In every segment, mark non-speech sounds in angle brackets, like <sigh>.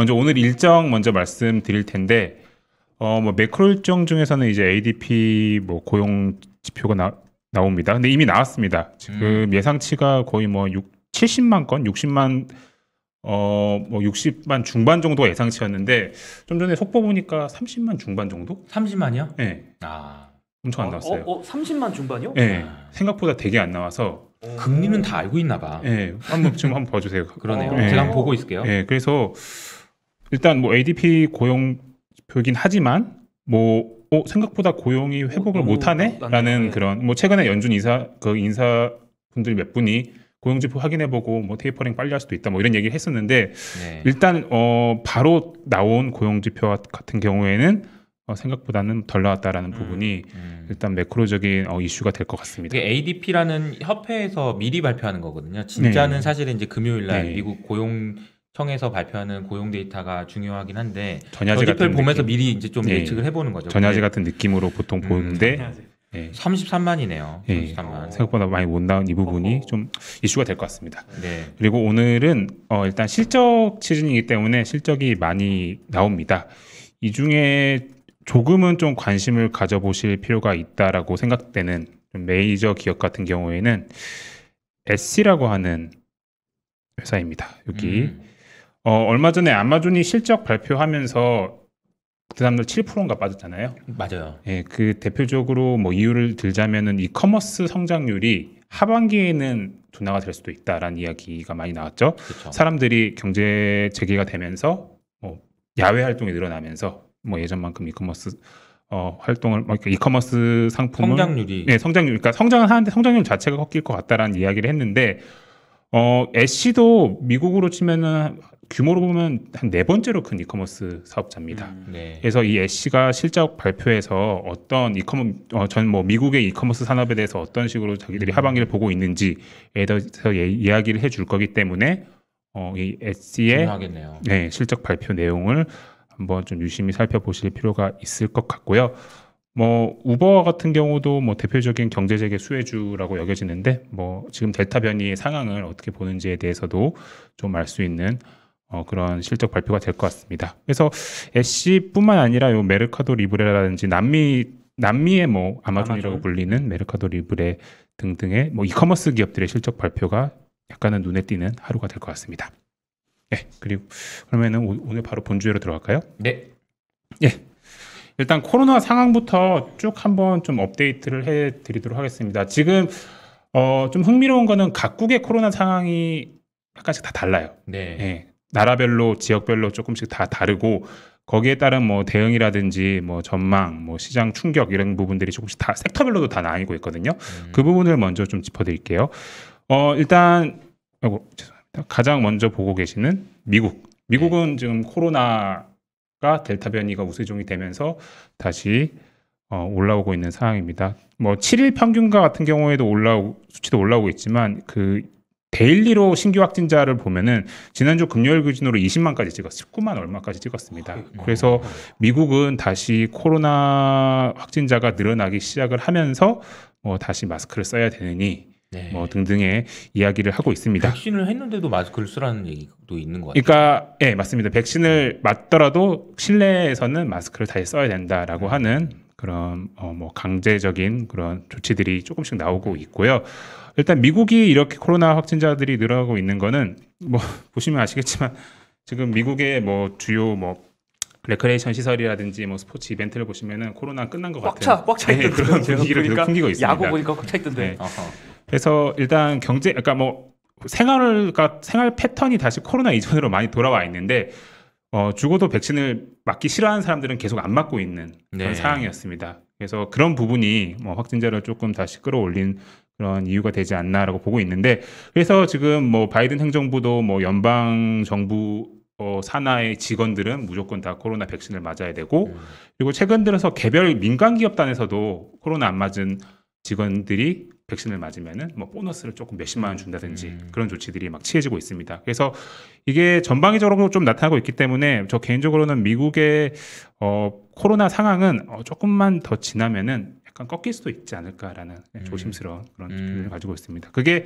먼저 오늘 일정 먼저 말씀드릴 텐데 어뭐 매크로 일정 중에서는 이제 ADP 뭐 고용 지표가 나, 나옵니다. 근데 이미 나왔습니다. 지금 음. 예상치가 거의 뭐 6, 70만 건, 60만 어 뭐 60만 중반 정도가 예상치였는데 좀 전에 속보 보니까 30만 중반 정도? 30만이요? 네. 예. 아. 엄청 안 어, 나왔어요. 어, 어, 30만 중반이요? 네. 아. 생각보다 되게 안 나와서 음. 금리는 다 알고 있나 봐. 예. 네. 한번 지금 한번 봐 주세요. 그러네요. 네. 제가 예. 한번 보고 있을게요. 네. 그래서 일단 뭐 ADP 고용표이긴 하지만 뭐 어, 생각보다 고용이 회복을 어, 어 못하네라는 어, 어, 네. 그런 뭐 최근에 연준 이사 그 인사 분들 몇 분이 고용지표 확인해보고 뭐 테이퍼링 빨리 할 수도 있다 뭐 이런 얘기를 했었는데 네. 일단 어 바로 나온 고용지표 같은 경우에는 어, 생각보다는 덜 나왔다라는 음, 부분이 음. 일단 매크로적인 어, 이슈가 될 것 같습니다. 이게 ADP라는 협회에서 미리 발표하는 거거든요. 진짜는 네. 사실은 이제 금요일 날 네. 미국 고용 성에서 발표하는 고용 데이터가 중요하긴 한데 전야제 같은 보면서 미리 이제 좀 예. 측을 해보는 거죠. 전야제 예. 같은 느낌으로 보통 음, 보는데 음, 33만이네요. 33만. 생각보다 많이 못 나온 이 부분이 어허. 좀 이슈가 될 것 같습니다. 네. 그리고 오늘은 어, 일단 실적 시즌이기 때문에 실적이 많이 나옵니다. 이 중에 조금은 좀 관심을 가져보실 필요가 있다라고 생각되는 메이저 기업 같은 경우에는 S라고 하는 회사입니다. 여기 음. 어, 얼마 전에 아마존이 실적 발표하면서 그 다음날 7%인가 빠졌잖아요. 맞아요. 예, 그 대표적으로 뭐 이유를 들자면은 이 커머스 성장률이 하반기에는 둔화가 될 수도 있다라는 이야기가 많이 나왔죠. 그쵸. 사람들이 경제 재개가 되면서 뭐 야외 활동이 늘어나면서 뭐 예전만큼 이커머스 어, 활동을 뭐 그 그러니까 이커머스 상품 성장률이 네 성장률 그러니까 성장은 하는데 성장률 자체가 꺾일 것 같다라는 이야기를 했는데 어 애쉬도 미국으로 치면은 규모로 보면 한 네 번째로 큰 이커머스 사업자입니다. 음, 네. 그래서 이 애쉬가 실적 발표에서 어떤 이커머 어, 전 뭐 미국의 이커머스 산업에 대해서 어떤 식으로 자기들이 음. 하반기를 보고 있는지에 대해서 예, 이야기를 해줄 거기 때문에 어, 이 애쉬의 네, 실적 발표 내용을 한번 좀 유심히 살펴보실 필요가 있을 것 같고요. 뭐 우버와 같은 경우도 뭐 대표적인 경제적의 수혜주라고 여겨지는데 뭐 지금 델타 변이의 상황을 어떻게 보는지에 대해서도 좀 알 수 있는 어, 그런 실적 발표가 될 것 같습니다. 그래서 애쉬뿐만 아니라 요 메르카도 리브레라든지 남미 남미의 뭐 아마존이라고 아마존. 불리는 메르카도 리브레 등등의 뭐 이커머스 기업들의 실적 발표가 약간은 눈에 띄는 하루가 될 것 같습니다. 예, 그리고 그러면은 오, 늘 바로 본주에로 들어갈까요? 네. 예. 일단 코로나 상황부터 쭉 한번 좀 업데이트를 해 드리도록 하겠습니다. 지금 어, 좀 흥미로운 거는 각국의 코로나 상황이 약간씩 다 달라요. 네. 예. 나라별로 지역별로 조금씩 다 다르고 거기에 따른 뭐 대응이라든지 뭐 전망, 뭐 시장 충격 이런 부분들이 조금씩 다 섹터별로도 다 나뉘고 있거든요. 음. 그 부분을 먼저 좀 짚어드릴게요. 어 일단 아고 죄송합니다. 가장 먼저 보고 계시는 미국. 미국은 네. 지금 코로나가 델타 변이가 우세종이 되면서 다시 어, 올라오고 있는 상황입니다. 뭐 7일 평균과 같은 경우에도 올라오 수치도 올라오고 있지만 그 데일리로 신규 확진자를 보면은 지난주 금요일 기준으로 20만까지 찍었어요. 19만 얼마까지 찍었습니다. 아, 예. 그래서 어, 어. 미국은 다시 코로나 확진자가 늘어나기 시작을 하면서 뭐 다시 마스크를 써야 되느니 네. 뭐 등등의 이야기를 하고 있습니다. 백신을 했는데도 마스크를 쓰라는 얘기도 있는 것 그러니까 같아요. 그러니까 예, 네, 맞습니다. 백신을 맞더라도 실내에서는 마스크를 다시 써야 된다라고 음. 하는 그런 어뭐 강제적인 그런 조치들이 조금씩 나오고 있고요. 일단 미국이 이렇게 코로나 확진자들이 늘어나고 있는 거는 뭐 <laughs> 보시면 아시겠지만 지금 미국의 뭐 주요 뭐 레크레이션 시설이라든지 뭐 스포츠 이벤트를 보시면은 코로나 끝난 것 같아요. 꽉차 네, 그런 분위기를 계속 풍기고 있습니다. 야구 보니까 꽉차 있던데. 네. 그래서 일단 경제 그러니까 뭐생활과 생활 패턴이 다시 코로나 이전으로 많이 돌아와 있는데 어, 죽어도 백신을 맞기 싫어하는 사람들은 계속 안 맞고 있는 그런 네. 상황이었습니다. 그래서 그런 부분이 뭐 확진자를 조금 다시 끌어올린 그런 이유가 되지 않나라고 보고 있는데 그래서 지금 뭐 바이든 행정부도 뭐 연방 정부 어, 산하의 직원들은 무조건 다 코로나 백신을 맞아야 되고 음. 그리고 최근 들어서 개별 민간 기업단에서도 코로나 안 맞은 직원들이 백신을 맞으면은 뭐 보너스를 조금 몇십만 원 준다든지 음. 그런 조치들이 막 취해지고 있습니다. 그래서 이게 전방위적으로 좀 나타나고 있기 때문에 저 개인적으로는 미국의 어 코로나 상황은 어 조금만 더 지나면은 약간 꺾일 수도 있지 않을까라는 음. 조심스러운 그런 음. 기분을 가지고 있습니다. 그게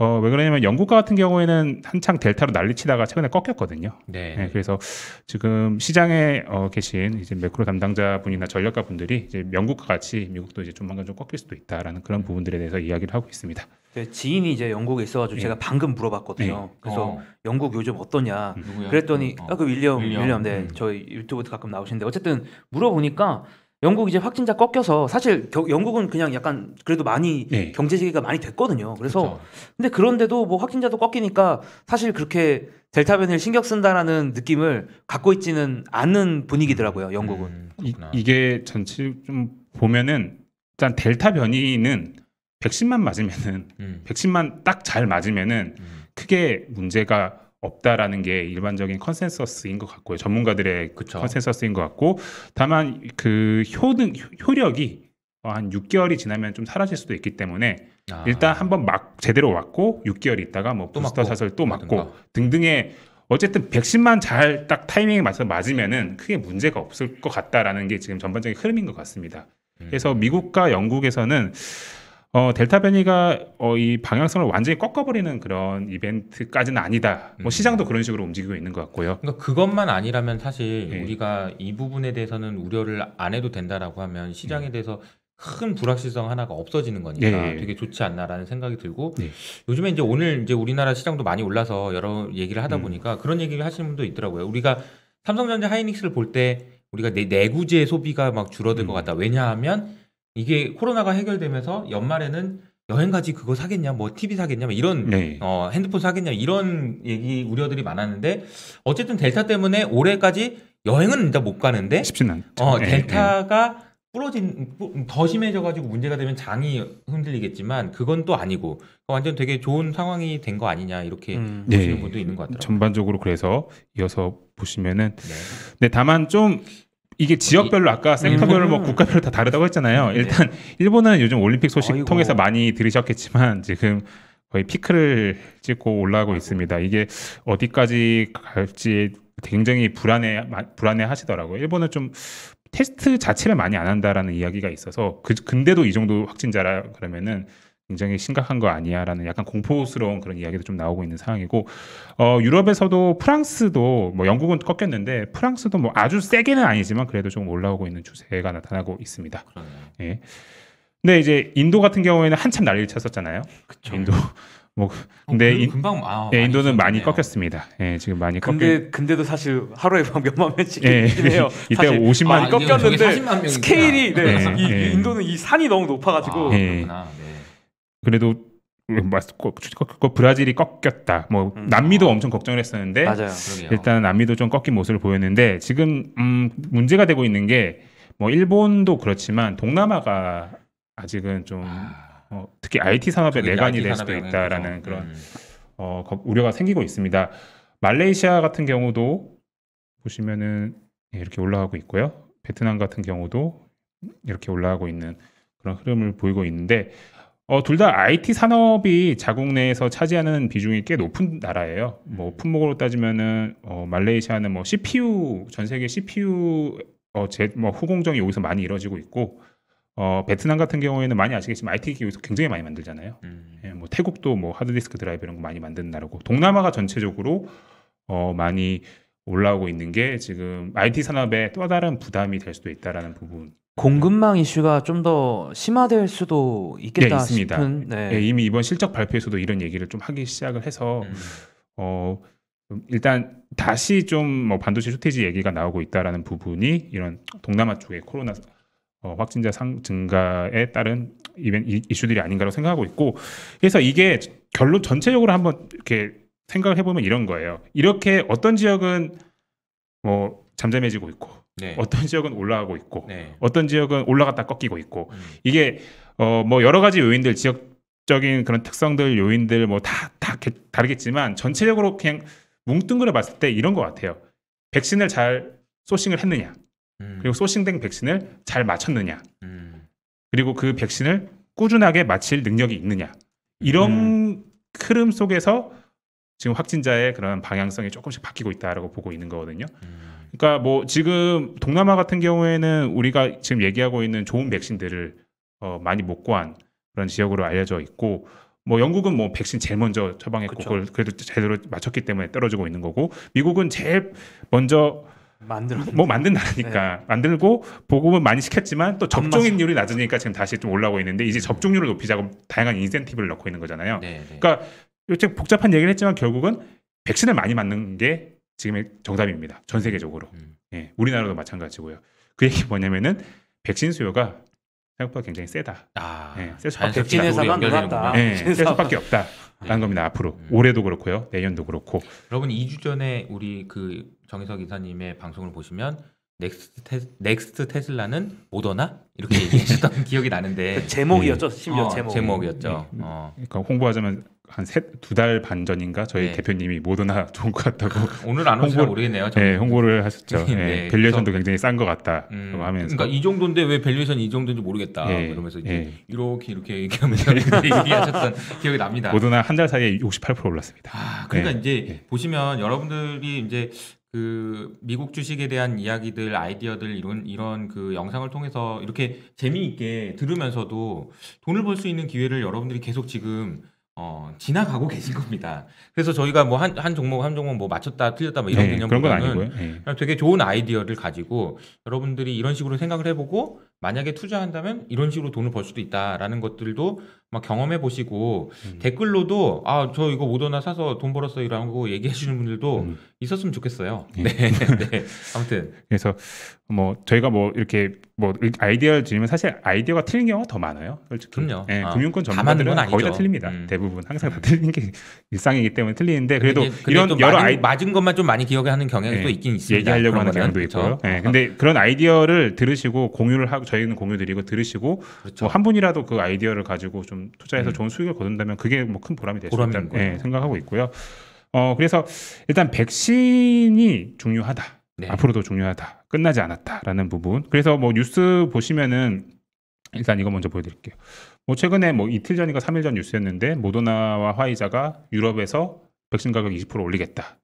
어, 왜 그러냐면 영국과 같은 경우에는 한창 델타로 난리치다가 최근에 꺾였거든요. 네. 네 그래서 지금 시장에 어, 계신 이제 매크로 담당자 분이나 전략가 분들이 이제 영국과 같이 미국도 이제 조만간 좀 꺾일 수도 있다라는 그런 부분들에 대해서 이야기를 하고 있습니다. 네, 지인이 이제 영국에 있어가지고 네. 제가 방금 물어봤거든요. 네. 그래서 어. 영국 요즘 어떠냐. 누구야? 그랬더니 어. 아그 윌리엄 윌리엄, 윌리엄 네 음. 저희 유튜브도 가끔 나오시는데 어쨌든 물어보니까. 영국 이제 확진자 꺾여서 사실 겨, 영국은 그냥 약간 그래도 많이 네. 예. 경제 재개가 많이 됐거든요. 그래서 그렇죠. 근데 그런데도 뭐 확진자도 꺾이니까 사실 그렇게 델타 변이를 신경 쓴다라는 느낌을 갖고 있지는 않는 분위기더라고요. 음, 영국은 음, 이, 게 전체 좀 보면은 일단 델타 변이는 백신만 맞으면은 음. 백신만 딱 잘 맞으면은 음. 크게 문제가 없다라는 게 일반적인 컨센서스인 것 같고요. 전문가들의 그쵸. 컨센서스인 것 같고 다만 그 효능 효력이 어, 한 6개월이 지나면 좀 사라질 수도 있기 때문에 아. 일단 한번 막 제대로 왔고 6개월 있다가 뭐 부스터 맞고, 샷을 또 맞고 등등의 어쨌든 백신만 잘 딱 타이밍에 맞춰 맞으면은 크게 문제가 없을 것 같다라는 게 지금 전반적인 흐름인 것 같습니다. 음. 그래서 미국과 영국에서는 어, 델타 변이가 어, 이 방향성을 완전히 꺾어버리는 그런 이벤트까지는 아니다. 뭐 음. 시장도 그런 식으로 움직이고 있는 것 같고요. 그러니까 그것만 아니라면 사실 네. 우리가 이 부분에 대해서는 우려를 안 해도 된다라고 하면 시장에 네. 대해서 큰 불확실성 하나가 없어지는 거니까 네. 되게 좋지 않나라는 생각이 들고 요즘에 이제 오늘 이제 우리나라 시장도 많이 올라서 여러 얘기를 하다 음. 보니까 그런 얘기를 하시는 분도 있더라고요. 우리가 삼성전자 하이닉스를 볼 때 우리가 내, 구재 소비가 막 줄어들 음. 것 같다. 왜냐하면 이게 코로나가 해결되면서 연말에는 여행 가지 그거 사겠냐, 뭐 TV 사겠냐, 뭐 이런 네. 어, 핸드폰 사겠냐 이런 얘기 우려들이 많았는데 어쨌든 델타 때문에 올해까지 여행은 일단 못 가는데 쉽진 않. 어 네, 델타가 네. 부러진 더 심해져가지고 문제가 되면 장이 흔들리겠지만 그건 또 아니고 완전 되게 좋은 상황이 된 거 아니냐 이렇게 음. 보시는 네. 분도 있는 것 같더라고요. 전반적으로 그래서 이어서 보시면은 네, 네 다만 좀 이게 지역별로 아까 센터별로 음. 뭐 음. 국가별로 다 다르다고 했잖아요. 네. 일단 일본은 요즘 올림픽 소식 어이구. 통해서 많이 들으셨겠지만 지금 거의 피크를 찍고 올라오고 있습니다. 이게 어디까지 갈지 굉장히 불안해 불안해 하시더라고요. 일본은 좀 테스트 자체를 많이 안 한다라는 이야기가 있어서 그 근데도 이 정도 확진자라 그러면은 굉장히 심각한 거 아니야라는 약간 공포스러운 그런 이야기도 좀 나오고 있는 상황이고 어, 유럽에서도 프랑스도 뭐 영국은 꺾였는데 프랑스도 뭐 아주 세게는 아니지만 그래도 좀 올라오고 있는 추세가 나타나고 있습니다. 네 예. 근데 이제 인도 같은 경우에는 한참 난리를 쳤었잖아요. 그쵸. 인도 예. <laughs> 뭐 어, 근데 어, 인, 금방, 아, 예, 인도는 많이 꺾였습니다. 예, 지금 많이 꺾여. 근데 근데도 사실 하루에 몇만 명씩 <laughs> 예, 해요. <laughs> 이때 50만 아, 꺾였는데 스케일이 네, 네, 네, 이, 인도는 이 산이 너무 높아 가지고 아, 예. 네. 그래도 뭐 브라질이 꺾였다. 뭐 음. 남미도 엄청 걱정을 했었는데 맞아요, 일단 남미도 좀 꺾인 모습을 보였는데 지금 음, 문제가 되고 있는 게 뭐 일본도 그렇지만 동남아가 아직은 좀 아... 어, 특히 IT 산업의 내관이 IT 될 수도 있다라는 그 그런 음. 어, 우려가 생기고 있습니다. 말레이시아 같은 경우도 보시면은 이렇게 올라가고 있고요. 베트남 같은 경우도 이렇게 올라가고 있는 그런 흐름을 보이고 있는데 어, 둘 다 IT 산업이 자국 내에서 차지하는 비중이 꽤 높은 나라예요. 뭐 품목으로 따지면은 어, 말레이시아는 뭐 CPU 전 세계 CPU 어, 제, 뭐 후공정이 여기서 많이 이루어지고 있고 어, 베트남 같은 경우에는 많이 아시겠지만 IT 기업에서 굉장히 많이 만들잖아요. 음. 예, 뭐 태국도 뭐 하드디스크 드라이브 이런 거 많이 만드는 나라고 동남아가 전체적으로 어, 많이 올라오고 있는 게 지금 IT 산업의 또 다른 부담이 될 수도 있다라는 부분 공급망 이슈가 좀 더 심화될 수도 있겠다 네, 있습니다. 싶은 네. 네, 이미 이번 실적 발표에서도 이런 얘기를 좀 하기 시작을 해서 음. 어 음, 일단 다시 좀뭐 반도체 쇼테지 얘기가 나오고 있다라는 부분이 이런 동남아 쪽의 코로나 어, 확진자 상 증가에 따른 이벤 이슈들이 아닌가라고 생각하고 있고 그래서 이게 결론 전체적으로 한번 이렇게 생각을 해보면 이런 거예요. 이렇게 어떤 지역은 뭐 잠잠해지고 있고 네. 어떤 지역은 올라가고 있고 네. 어떤 지역은 올라갔다 꺾이고 있고 음. 이게 어뭐 여러 가지 요인들 지역적인 그런 특성들 요인들 뭐 다 다 다르겠지만 전체적으로 그냥 뭉뚱그려 봤을 때 이런 것 같아요. 백신을 잘 소싱을 했느냐 음. 그리고 소싱된 백신을 잘 맞췄느냐 음. 그리고 그 백신을 꾸준하게 맞힐 능력이 있느냐 이런 음. 흐름 속에서 지금 확진자의 그런 방향성이 조금씩 바뀌고 있다라고 보고 있는 거거든요. 음. 그러니까 뭐 지금 동남아 같은 경우에는 우리가 지금 얘기하고 있는 좋은 백신들을 어, 많이 못 구한 그런 지역으로 알려져 있고 뭐 영국은 뭐 백신 제일 먼저 처방했고 그쵸. 그걸 그래도 제대로 맞췄기 때문에 떨어지고 있는 거고 미국은 제일 먼저 만들뭐 만든 나라니까 네. 만들고 보급은 많이 시켰지만 또 접종률이 낮으니까 지금 다시 좀 올라오고 있는데 이제 음. 접종률을 높이자고 다양한 인센티브를 넣고 있는 거잖아요. 네, 네. 그러니까 요즘 복잡한 얘기를 했지만 결국은 백신을 많이 맞는 게 지금의 정답입니다. 전 세계적으로. 음, 음. 예, 우리나라도 마찬가지고요. 그 얘기 뭐냐면은 백신 수요가 생각보다 굉장히 세다. 아, 예, 셀 수밖에 없다. 회사만 다 예, 셀 수밖에 없다. 네. 라는 네. 겁니다. 앞으로 음. 올해도 그렇고요, 내년도 그렇고. 여러분 2주 전에 우리 그 정희석 이사님의 방송을 보시면 넥스트, 테, 넥스트 테슬라는 모더나 이렇게 <laughs> 얘기했던 기억이 나는데 그 제목이었죠, 심지어 어, 제목. 이었죠 예. 어. 그러니까 홍보하자면 한두달 반 전인가 저희 네. 대표님이 모더나 <laughs> 좋은 것 같다고 오늘 안 오시나 모르겠네요. 네, 홍보를 하셨죠. <laughs> 네, 네, 네, 밸류에이션도 그래서, 굉장히 싼 것 같다. 음, 하면서 그러니까 이 정도인데 왜 밸류에이션 이 정도인지 모르겠다. 이러면서 예, 이제 예. 이렇게 이렇게 얘기하면서 <laughs> 얘기하셨던 기억이 납니다. 모더나 한 달 사이에 68% 올랐습니다. 아, 그러니까 네, 이제 예. 보시면 여러분들이 이제 그 미국 주식에 대한 이야기들, 아이디어들 이런 이런 그 영상을 통해서 이렇게 재미있게 들으면서도 돈을 벌 수 있는 기회를 여러분들이 계속 지금 어, 지나가고 계신 겁니다. 그래서 저희가 뭐한한 종목 한 종목 뭐 맞췄다 틀렸다 뭐 이런 네, 개념보다는 네. 예. 되게 좋은 아이디어를 가지고 여러분들이 이런 식으로 생각을 해보고 만약에 투자한다면 이런 식으로 돈을 벌 수도 있다라는 것들도 막 경험해 보시고 음. 댓글로도 아 저 이거 모더나 사서 돈 벌었어요 이런거 얘기해 주는 분들도 음. 있었으면 좋겠어요. 예. 네. 네. <laughs> 네. 아무튼 그래서 뭐 저희가 뭐 이렇게 뭐 아이디어를 드리면 사실 아이디어가 틀린 경우가 더 많아요. 솔직히. 그럼요. 네, 아, 금융권 전문가들은 거의 다 틀립니다. 음. 대부분 항상 다틀는게 음. <laughs> 일상이기 때문에 틀리는데 그래도 근데, 근데 이런 여러 맞은, 아이 맞은 것만 좀 많이 기억에 하는 경향이 네. 또 있긴 있습니다. 얘기하려고 하는 경향도 있고요. 네, 근데 아. 그런 아이디어를 들으시고 공유를 하고 저희는 공유 드리고 들으시고 그렇죠. 뭐한 분이라도 그 아이디어를 가지고 좀좀 투자해서 음. 좋은 수익을 거둔다면 그게 뭐 큰 보람이 될 수 있다는 거 예, 생각하고 있고요. 어 그래서 일단 백신이 중요하다. 네. 앞으로도 중요하다. 끝나지 않았다라는 부분. 그래서 뭐 뉴스 보시면은 일단 이거 먼저 보여드릴게요. 뭐 최근에 뭐 이틀 전인가 3일전 뉴스였는데 모더나와 화이자가 유럽에서 백신 가격 20% 올리겠다.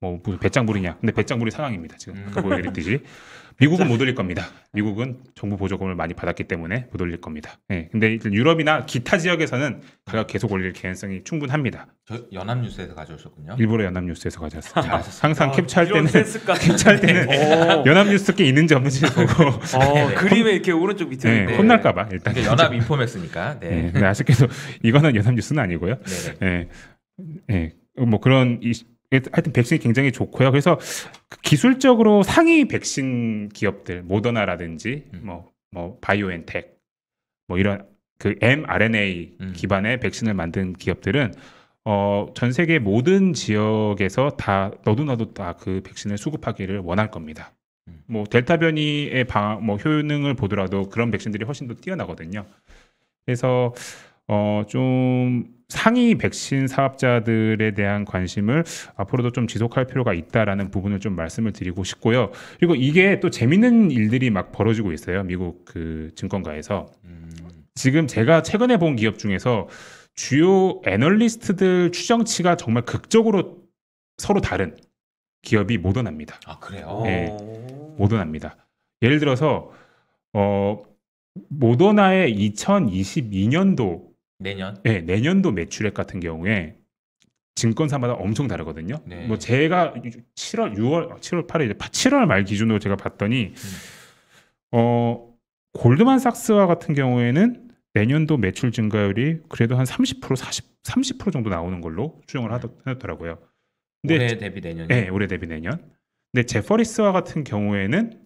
뭐 무슨 배짱 부리냐. 근데 배짱 부리 상황입니다 지금. 아까 음. 보여드렸듯이. <laughs> 미국은 못 올릴 겁니다. 미국은 정부 보조금을 많이 받았기 때문에 못 올릴 겁니다. 예. 근데 유럽이나 기타 지역에서는 가격 계속 올릴 개연성이 충분합니다. 저 연합뉴스에서 가져오셨군요. 일부러 연합뉴스에서 가져왔습니다. 아, 항상 아, <laughs> 캡처할 때는 캡처할 네. 때는 연합뉴스 게 있는지 없는지 보고 어, <laughs> 네, 네. 그림에 이렇게 오른쪽 밑에 네, 혼날까봐 일단 연합 인포맥스니까. 네. 네. 근데 아쉽게도 이거는 연합뉴스는 아니고요. 네. 예. 뭐 그런 이, 예, 하여튼 백신이 굉장히 좋고요. 그래서 그 기술적으로 상위 백신 기업들 모더나라든지 음. 뭐, 뭐 바이오엔텍 뭐 이런 그 mRNA 음. 기반의 백신을 만든 기업들은 어, 전 세계 모든 지역에서 다 너도나도 다 그 백신을 수급하기를 원할 겁니다. 음. 뭐 델타 변이의 방, 뭐 효능을 보더라도 그런 백신들이 훨씬 더 뛰어나거든요. 그래서 어, 좀 상위 백신 사업자들에 대한 관심을 앞으로도 좀 지속할 필요가 있다라는 부분을 좀 말씀을 드리고 싶고요. 그리고 이게 또 재밌는 일들이 막 벌어지고 있어요. 미국 그 증권가에서. 지금 제가 최근에 본 기업 중에서 주요 애널리스트들 추정치가 정말 극적으로 서로 다른 기업이 모더나니다 아, 그래요? 네. 예, 모더나니다 예를 들어서, 어, 모더나의 2022년도 내년? 네, 내년도 매출액 같은 경우에 증권사마다 엄청 다르거든요. 네. 뭐 제가 7월, 6월, 7월 8일, 7월 말 기준으로 제가 봤더니 음. 어 골드만삭스와 같은 경우에는 내년도 매출 증가율이 그래도 한 30% 40 30% 정도 나오는 걸로 추정을 네. 하더라고요. 근데, 올해 대비 내년. 네, 예, 올해 대비 내년. 근데 제퍼리스와 같은 경우에는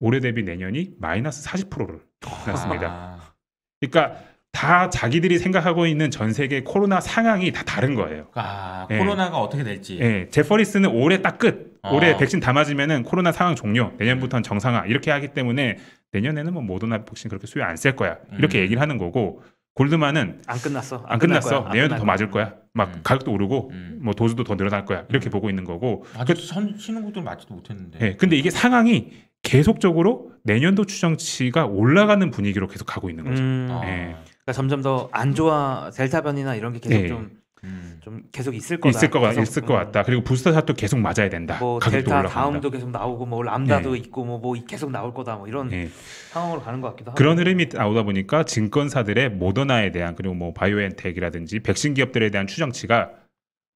올해 대비 내년이 마이너스 40%를 아. 났습니다. 아. 그러니까 다 자기들이 생각하고 있는 전 세계 코로나 상황이 다 다른 거예요. 아, 예. 코로나가 어떻게 될지. 예, 제퍼리스는 올해 딱 끝. 아. 올해 백신 다 맞으면은 코로나 상황 종료. 내년부터는 정상화. 이렇게 하기 때문에 내년에는 뭐 모더나 백신 그렇게 수요 안쓸 거야. 이렇게 음. 얘기를 하는 거고 골드만은 안 끝났어. 안, 안 끝났어. 내년도 더 맞을 거야. 막 음. 가격도 오르고 음. 뭐 도수도 더 늘어날 거야. 이렇게 음. 보고 있는 거고. 아직 그, 선 신흥국들 맞지도 못했는데. 예. 근데 이게 상황이 계속적으로 내년도 추정치가 올라가는 분위기로 계속 가고 있는 거죠. 음. 아. 예. 아. 그러니까 점점 더안 음. 좋아 델타 변이나 이런 게 계속 네. 좀, 음. 좀 계속 있을 거다. 있을 거 있을 것 음. 같다. 그리고 부스터 샷도 계속 맞아야 된다. 뭐 델타 올라간다. 다음도 계속 나오고 뭐 람다도 네. 있고 뭐, 뭐 계속 나올 거다. 뭐 이런 네. 상황으로 가는 것 같기도 하고. 그런 흐름이 나오다 보니까 증권사들의 모더나에 대한 그리고 뭐 바이오엔텍이라든지 백신 기업들에 대한 추정치가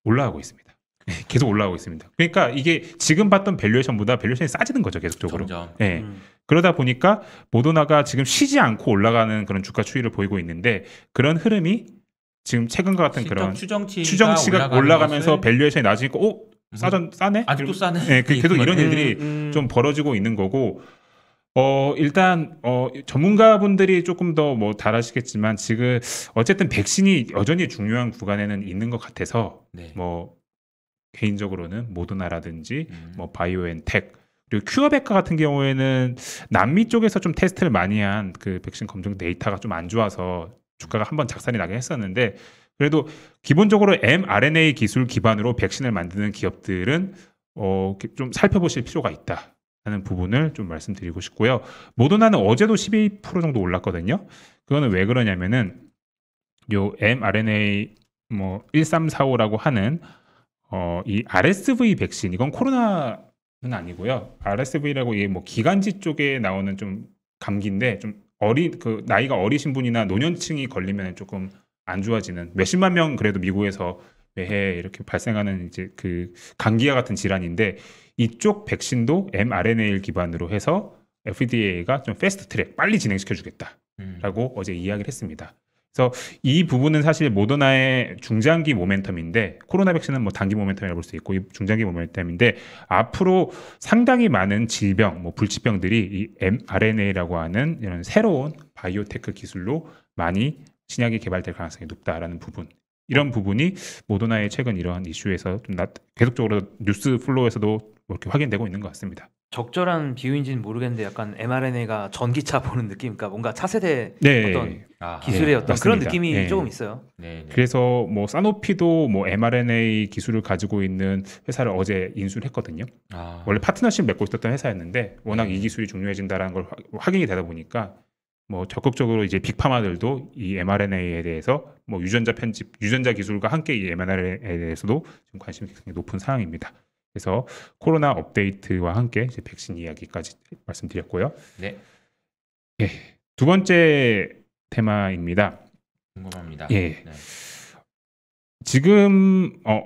올라가고 있습니다. 네, 계속 올라가고 있습니다. 그러니까 이게 지금 봤던 밸류에이션보다 밸류에이션이 싸지는 거죠, 계속적으로. 점점. 네. 음. 그러다 보니까 모더나가 지금 쉬지 않고 올라가는 그런 주가 추이를 보이고 있는데 그런 흐름이 지금 최근과 같은 그런 추정치가, 추정치가 올라가면서 밸류에이션이 낮으니까 어 음. 싸전 싸네 아직도 싸네 네, 그, 계속 이런 일들이 음, 음. 좀 벌어지고 있는 거고 어 일단 어 전문가분들이 조금 더 뭐달하시겠지만 지금 어쨌든 백신이 여전히 중요한 구간에는 있는 것 같아서 네. 뭐 개인적으로는 모더나라든지 음. 뭐 바이오엔텍 그리고 큐어백과 같은 경우에는 남미 쪽에서 좀 테스트를 많이 한 그 백신 검증 데이터가 좀 안 좋아서 주가가 한번 작살이 나긴 했었는데 그래도 기본적으로 mRNA 기술 기반으로 백신을 만드는 기업들은 어, 좀 살펴보실 필요가 있다. 하는 부분을 좀 말씀드리고 싶고요. 모더나는 어제도 12% 정도 올랐거든요. 그거는 왜 그러냐면은 요 mRNA 뭐 1345라고 하는 어, 이 RSV 백신 이건 코로나 아니고요. RSV라고 이게 뭐 기관지 쪽에 나오는 좀 감기인데 좀어린그 나이가 어리신 분이나 노년층이 걸리면 조금 안 좋아지는 몇십만 명 그래도 미국에서 매해 이렇게 발생하는 이제 그 감기와 같은 질환인데 이쪽 백신도 mRNA를 기반으로 해서 FDA가 좀 패스트 트랙 빨리 진행시켜 주겠다라고 음. 어제 이야기를 했습니다. 그래서 이 부분은 사실 모더나의 중장기 모멘텀인데 코로나 백신은 뭐 단기 모멘텀이라고 볼 수 있고 중장기 모멘텀인데 앞으로 상당히 많은 질병, 뭐 불치병들이 이 mRNA라고 하는 이런 새로운 바이오테크 기술로 많이 신약이 개발될 가능성이 높다라는 부분. 이런 부분이 모더나의 최근 이러한 이슈에서 좀 나, 계속적으로 뉴스 플로에서도 우 이렇게 확인되고 있는 것 같습니다. 적절한 비유인지는 모르겠는데 약간 mRNA가 전기차 보는 느낌, 그러니까 뭔가 차세대 네. 어떤 아, 네. 기술의 네, 어떤 그런 느낌이 네. 조금 있어요. 네, 네. 그래서 뭐 사노피도 뭐 mRNA 기술을 가지고 있는 회사를 어제 인수를 했거든요. 아. 원래 파트너십 맺고 있었던 회사였는데 워낙 이 기술이 중요해진다라는 걸 확인이 되다 보니까 뭐 적극적으로 이제 빅파마들도 이 mRNA에 대해서 뭐 유전자 편집, 유전자 기술과 함께 이 mRNA에 대해서도 좀 관심이 굉장히 높은 상황입니다. 그래서 코로나 업데이트와 함께 백신 이야기까지 말씀드렸고요. 네. 예. 두 번째 테마입니다. 궁금합니다. 예. 네. 지금 어,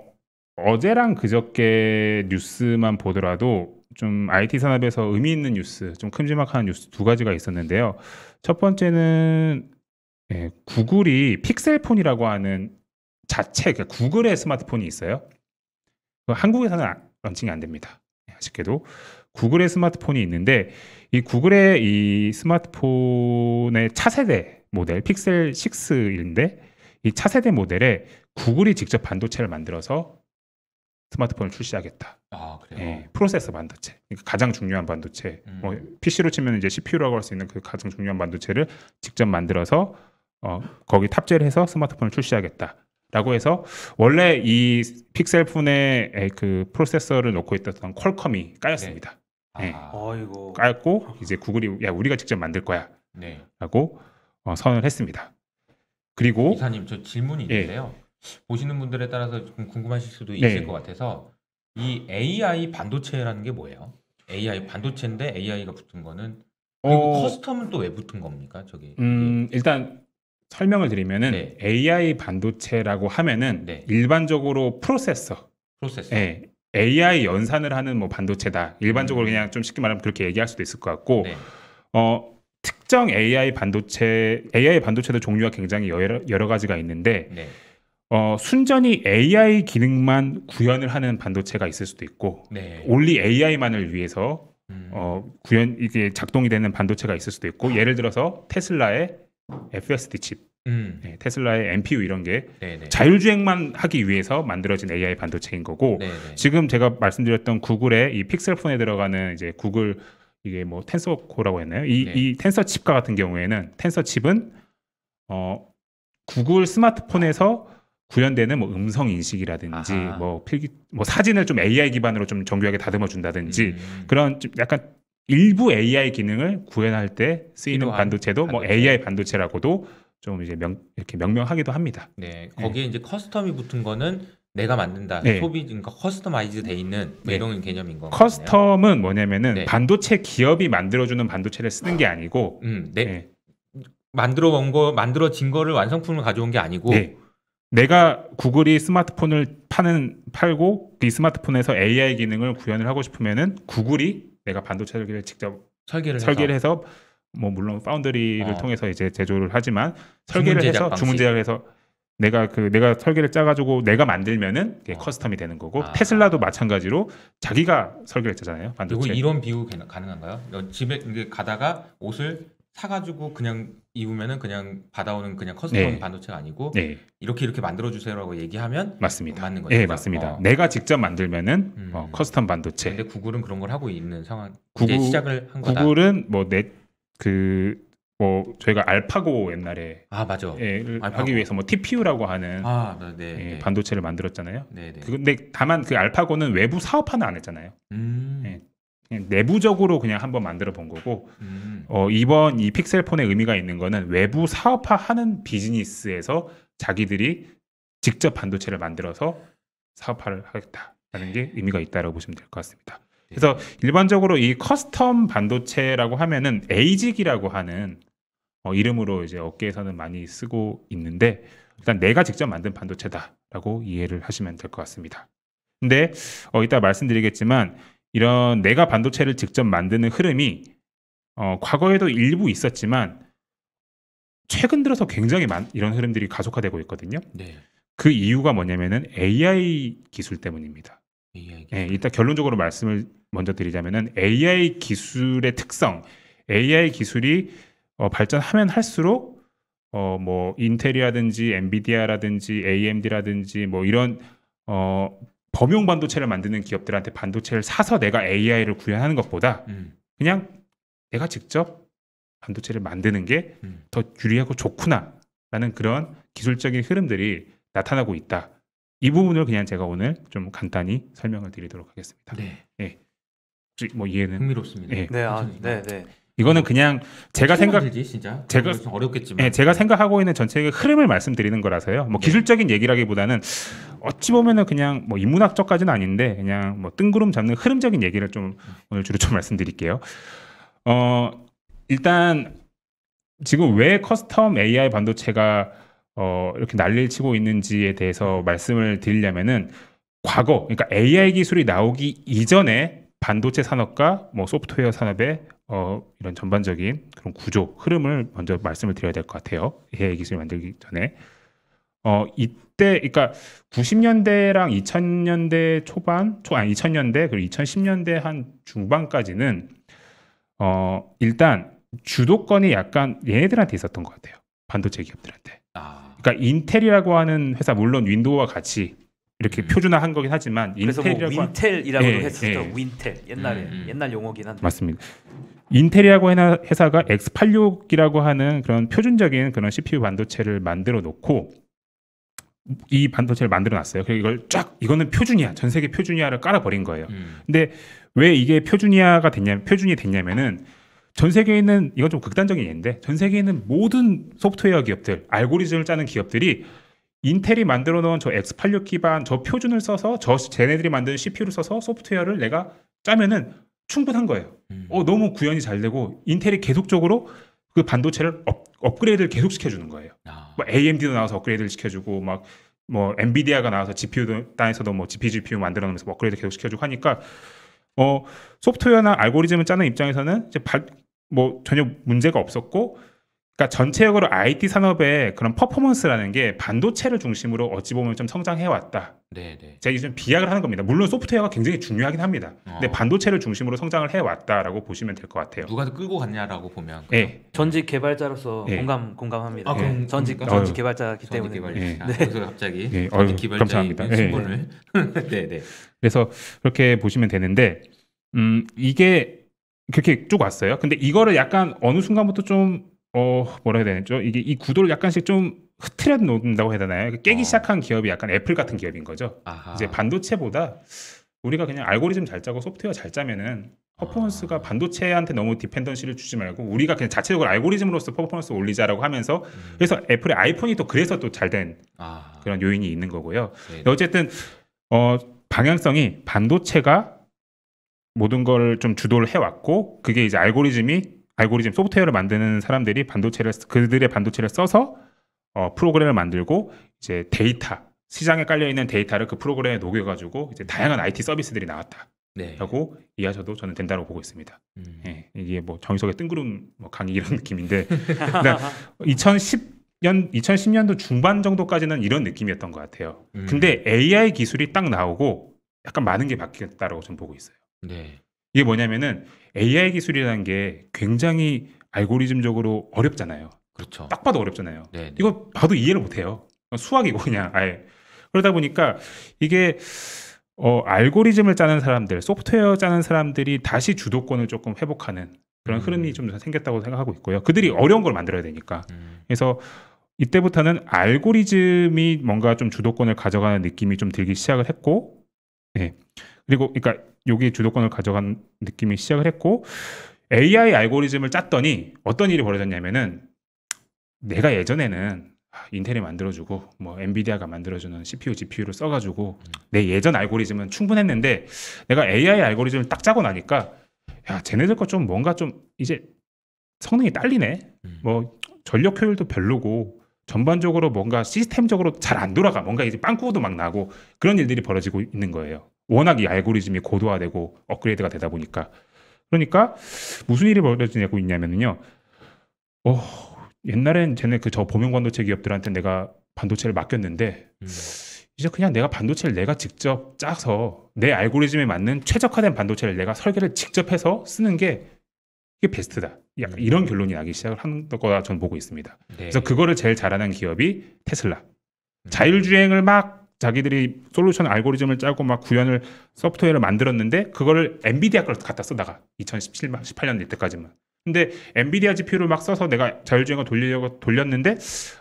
어제랑 그저께 뉴스만 보더라도 좀 IT 산업에서 의미 있는 뉴스, 좀 큼지막한 뉴스 두 가지가 있었는데요. 첫 번째는 예, 구글이 픽셀폰이라고 하는 자체, 그러니까 구글의 스마트폰이 있어요. 그 한국에서는 아, 런칭이 안 됩니다. 예, 아쉽게도 구글의 스마트폰이 있는데 이 구글의 이 스마트폰의 차세대 모델 픽셀 6인데 이 차세대 모델에 구글이 직접 반도체를 만들어서 스마트폰을 출시하겠다. 아, 그래요? 예, 프로세서 반도체. 그러니까 가장 중요한 반도체. 뭐 음. 뭐 PC로 치면 이제 CPU라고 할 수 있는 그 가장 중요한 반도체를 직접 만들어서 어, 거기 탑재를 해서 스마트폰을 출시하겠다. 라고 해서 원래 이 픽셀폰에 그 프로세서를 놓고 있던 퀄컴이 까였습니다. 네. 예. 아. 어이고. 까였고 이제 구글이 야 우리가 직접 만들 거야. 네. 라고 어, 선언을 했습니다. 그리고 이사님 저 질문이 예. 있는데요. 예. 보시는 분들에 따라서 좀 궁금하실 수도 네. 있을 네. 것 같아서 이 AI 반도체라는 게 뭐예요? AI 반도체인데 AI가 붙은 거는 그리고 어... 커스텀은 또 왜 붙은 겁니까? 저기. 음, 일단 설명을 드리면은 네. AI 반도체라고 하면은 네. 일반적으로 프로세서, 프로세서, 네. 예. AI 연산을 하는 뭐 반도체다. 일반적으로 음. 그냥 좀 쉽게 말하면 그렇게 얘기할 수도 있을 것 같고, 네. 어 특정 AI 반도체, AI 반도체도 종류가 굉장히 여러, 여러 가지가 있는데. 네. 어, 순전히 AI 기능만 구현을 하는 반도체가 있을 수도 있고 네. 올리 AI만을 위해서 음. 어, 구현 이게 작동이 되는 반도체가 있을 수도 있고 아. 예를 들어서 테슬라의 FSD 칩, 음. 네, 테슬라의 NPU 이런 게 네네. 네. 자율주행만 하기 위해서 만들어진 AI 반도체인 거고 네네. 네. 지금 제가 말씀드렸던 구글의 이 픽셀폰에 들어가는 이제 구글 이게 뭐 텐서 코라고 했나요? 이, 네. 이 텐서 칩과 같은 경우에는 텐서 칩은 어, 구글 스마트폰에서 구현되는 뭐 음성 인식이라든지 아하. 뭐 필기 뭐 사진을 좀 AI 기반으로 좀 정교하게 다듬어 준다든지 음. 그런 좀 약간 일부 AI 기능을 구현할 때 쓰이는 반도체도 뭐 반도체. 뭐 AI 반도체라고도 좀 이제 명, 이렇게 명명하기도 합니다. 네, 예. 거기에 네. 이제 커스텀이 붙은 거는 내가 만든다. 네. 소비 그러니까 커스터마이즈 돼 네. 있는 네. 이런 개념인 거예요. 커스텀은 뭐냐면은 네. 반도체 기업이 만들어주는 반도체를 쓰는 게 아니고, 음, 네. 예. 만들어 온거 만들어진 거를 완성품을 가져온 게 아니고. 네. 내가 구글이 스마트폰을 파는 팔고 이 스마트폰에서 AI 기능을 구현을 하고 싶으면은 구글이 내가 반도체를 직접 설계를 설계를 해서, 해서 뭐 물론 파운드리를 어. 통해서 이제 제조를 하지만 설계를 주문 해서 주문 제작을 해서 내가 그 내가 설계를 짜가지고 내가 만들면은 어. 커스텀이 되는 거고 아. 테슬라도 마찬가지로 자기가 설계를 짜잖아요. 반도체. 그리고 이런 비유 가능한가요? 집에 가다가 옷을 사가지고 그냥 입으면은 그냥 받아오는 그냥 커스텀 네. 반도체가 아니고 네. 이렇게 이렇게 만들어 주세요라고 얘기하면 맞습니다. 맞는 거죠. 네, 맞습니다. 어. 내가 직접 만들면은 음. 어, 커스텀 반도체. 근데 구글은 그런 걸 하고 있는 상황. 구글, 시작을 한 거다. 구글은 뭐 넷그 뭐 저희가 알파고 옛날에 아 맞아 예, 알파기 위해서 뭐 TPU라고 하는 아, 네, 네 예, 네. 반도체를 만들었잖아요. 네, 네. 그, 근데 다만 그 알파고는 외부 사업화는 안 했잖아요. 음. 예, 그냥 내부적으로 그냥 한번 만들어 본 거고 음. 어, 이번 이 픽셀폰의 의미가 있는 거는 외부 사업화하는 비즈니스에서 자기들이 직접 반도체를 만들어서 사업화를 하겠다라는 게 의미가 있다라고 보시면 될 것 같습니다. 그래서 예. 일반적으로 이 커스텀 반도체라고 하면은 에이직이라고 하는 어, 이름으로 이제 업계에서는 많이 쓰고 있는데 일단 내가 직접 만든 반도체다라고 이해를 하시면 될 것 같습니다. 근데 어, 이따 말씀드리겠지만 이런 내가 반도체를 직접 만드는 흐름이 어, 과거에도 일부 있었지만 최근 들어서 굉장히 많, 이런 흐름들이 가속화되고 있거든요. 네. 그 이유가 뭐냐면은 AI 기술 때문입니다. AI 기술. 네, 예, 일단 결론적으로 말씀을 먼저 드리자면은 AI 기술의 특성, AI 기술이 어, 발전하면 할수록 어, 뭐 인텔이라든지 엔비디아라든지 AMD라든지 뭐 이런 어, 범용 반도체를 만드는 기업들한테 반도체를 사서 내가 AI를 구현하는 것보다 음. 그냥 내가 직접 반도체를 만드는 게더 음. 유리하고 좋구나라는 그런 기술적인 흐름들이 나타나고 있다. 이 부분을 그냥 제가 오늘 좀 간단히 설명을 드리도록 하겠습니다. 네. 네. 뭐 이해는 흥미롭습니다. 예. 네, 아, 네, 네, 아, 네, 네. 이거는 음. 그냥 제가 생각 들지, 진짜 제가 어렵겠지만 예, 제가 네. 생각하고 있는 전체의 흐름을 말씀드리는 거라서요. 뭐 네. 기술적인 얘기라기보다는 어찌 보면은 그냥 뭐 인문학적까지는 아닌데 그냥 뭐 뜬구름 잡는 흐름적인 얘기를 좀 오늘 주로 좀 말씀드릴게요. 어 일단 지금 왜 커스텀 AI 반도체가 어 이렇게 난리를 치고 있는지에 대해서 음. 말씀을 드리려면은 과거 그러니까 AI 기술이 나오기 이전에 반도체 산업과 뭐 소프트웨어 산업의 어, 이런 전반적인 그런 구조 흐름을 먼저 말씀을 드려야 될 것 같아요. AI 예, 기술 만들기 전에 어 이때 그러니까 90년대랑 2000년대 초반 초 아니 2000년대 그리고 2010년대 한 중반까지는 어 일단 주도권이 약간 얘네들한테 있었던 것 같아요. 반도체 기업들한테. 아. 그러니까 인텔이라고 하는 회사 물론 윈도우와 같이 이렇게 음. 표준화한 거긴 하지만 뭐 인텔이라고 뭐 윈텔이라고도 예, 예. 했었죠. 예. 윈텔 옛날에 음, 음. 옛날 용어긴 한데 맞습니다. 인텔이라고 하는 회사가 X86이라고 하는 그런 표준적인 그런 CPU 반도체를 만들어 놓고 이 반도체를 만들어 놨어요. 그래서 이걸 쫙 이거는 표준이야. 전 세계 표준이야를 깔아 버린 거예요. 음. 근데 왜 이게 표준이야가 됐냐 표준이 됐냐면은 전 세계에 있는 이건 좀 극단적인 예인데 전 세계에 있는 모든 소프트웨어 기업들 알고리즘을 짜는 기업들이 인텔이 만들어 놓은 저 X86 기반 저 표준을 써서 저 쟤네들이 만든 CPU를 써서 소프트웨어를 내가 짜면은 충분한 거예요. 음. 어 너무 구현이 잘 되고 인텔이 계속적으로 그 반도체를 업, 그레이드를 계속 시켜주는 거예요. 아. 뭐 AMD도 나와서 업그레이드를 시켜주고 막 뭐 엔비디아가 나와서 GPU 단에서도 뭐 GP GPU 만들어놓으면서 뭐 업그레이드 계속 시켜주고 하니까 어 소프트웨어나 알고리즘을 짜는 입장에서는 이제 바, 뭐 전혀 문제가 없었고 그러니까 전체적으로 IT 산업의 그런 퍼포먼스라는 게 반도체를 중심으로 어찌 보면 좀 성장해 왔다. 네네. 네. 제가 좀 비약을 하는 겁니다. 물론 소프트웨어가 굉장히 중요하긴 합니다. 어. 근데 반도체를 중심으로 성장을 해 왔다라고 보시면 될 것 같아요. 누가 더 끌고 갔냐라고 보면. 네. 전직 개발자로서 네. 공감 공감합니다. 아, 그럼, 예. 전직 그 전직 개발자기 때문에. 개발자. 아, 네. 그 갑자기 <laughs> 네. 전직 개발자의 신분을. 네네. 그래서 그렇게 보시면 되는데, 음 이게 그렇게 쭉 왔어요. 근데 이거를 약간 어느 순간부터 좀어 뭐라 해야 되죠? 이게 이 구도를 약간씩 좀 흐트려 놓는다고 해야 되나요? 그러니까 깨기 어. 시작한 기업이 약간 애플 같은 기업인 거죠. 아하. 이제 반도체보다 우리가 그냥 알고리즘 잘 짜고 소프트웨어 잘 짜면은 퍼포먼스가 아. 반도체한테 너무 디펜던시를 주지 말고 우리가 그냥 자체적으로 알고리즘으로서 퍼포먼스 올리자라고 하면서 음. 그래서 애플의 아이폰이 또 그래서 또 잘된 아. 그런 요인이 있는 거고요. 네네. 어쨌든 어 방향성이 반도체가 모든 걸 좀 주도를 해왔고 그게 이제 알고리즘이 알고리즘 소프트웨어를 만드는 사람들이 반도체를 그들의 반도체를 써서 어, 프로그램을 만들고 이제 데이터 시장에 깔려 있는 데이터를 그 프로그램에 녹여 가지고 이제 다양한 IT 서비스들이 나왔다. 라고 네. 이해하셔도 저는 된다고 보고 있습니다. 음. 예, 이게 뭐 정의석의 뜬구름 뭐 강의 이런 <laughs> 느낌인데 2010년 그러니까 2010년도 중반 정도까지는 이런 느낌이었던 것 같아요. 음. 근데 AI 기술이 딱 나오고 약간 많은 게 바뀌었다라고 저는 보고 있어요. 네. 이게 뭐냐면은 AI 기술이라는 게 굉장히 알고리즘적으로 어렵잖아요. 그렇죠. 딱 봐도 어렵잖아요. 네네. 네. 이거 봐도 이해를 못해요. 수학이고 그냥 아예 그러다 보니까 이게 어, 알고리즘을 짜는 사람들, 소프트웨어 짜는 사람들이 다시 주도권을 조금 회복하는 그런 음. 흐름이 좀 생겼다고 생각하고 있고요. 그들이 어려운 걸 만들어야 되니까. 음. 그래서 이때부터는 알고리즘이 뭔가 좀 주도권을 가져가는 느낌이 좀 들기 시작을 했고, 네. 그리고 그러니까 여기 주도권을 가져간 느낌이 시작을 했고 AI 알고리즘을 짰더니 어떤 일이 벌어졌냐면은 내가 예전에는 인텔이 만들어주고 뭐 엔비디아가 만들어주는 CPU, GPU를 써가지고 음. 내 예전 알고리즘은 충분했는데 내가 AI 알고리즘을 딱 짜고 나니까 야 쟤네들 거좀 뭔가 좀 이제 성능이 딸리네. 음. 뭐 전력 효율도 별로고 전반적으로 뭔가 시스템적으로 잘 안 돌아가. 뭔가 이제 빵꾸도 막 나고 그런 일들이 벌어지고 있는 거예요. 워낙 이 알고리즘이 고도화되고 업그레이드가 되다 보니까 그러니까 무슨 일이 벌어지냐고 있냐면요. 어, 옛날엔 쟤네 그저 범용 반도체 기업들한테 내가 반도체를 맡겼는데 음. 이제 그냥 내가 반도체를 내가 직접 짜서 내 알고리즘에 맞는 최적화된 반도체를 내가 설계를 직접 해서 쓰는 게 이게 베스트다. 약간 음. 이런 결론이 나기 시작을 한 거다 저는 보고 있습니다. 네. 그래서 그거를 제일 잘하는 기업이 테슬라. 음. 자율주행을 막 자기들이 솔루션 알고리즘을 짜고 막 구현을 소프트웨어를 만들었는데 그거를 엔비디아 걸 갖다 쓰다가 2017년 18년 이때까지만 근데 엔비디아 GPU를 막 써서 내가 자율주행을 돌리려고 돌렸는데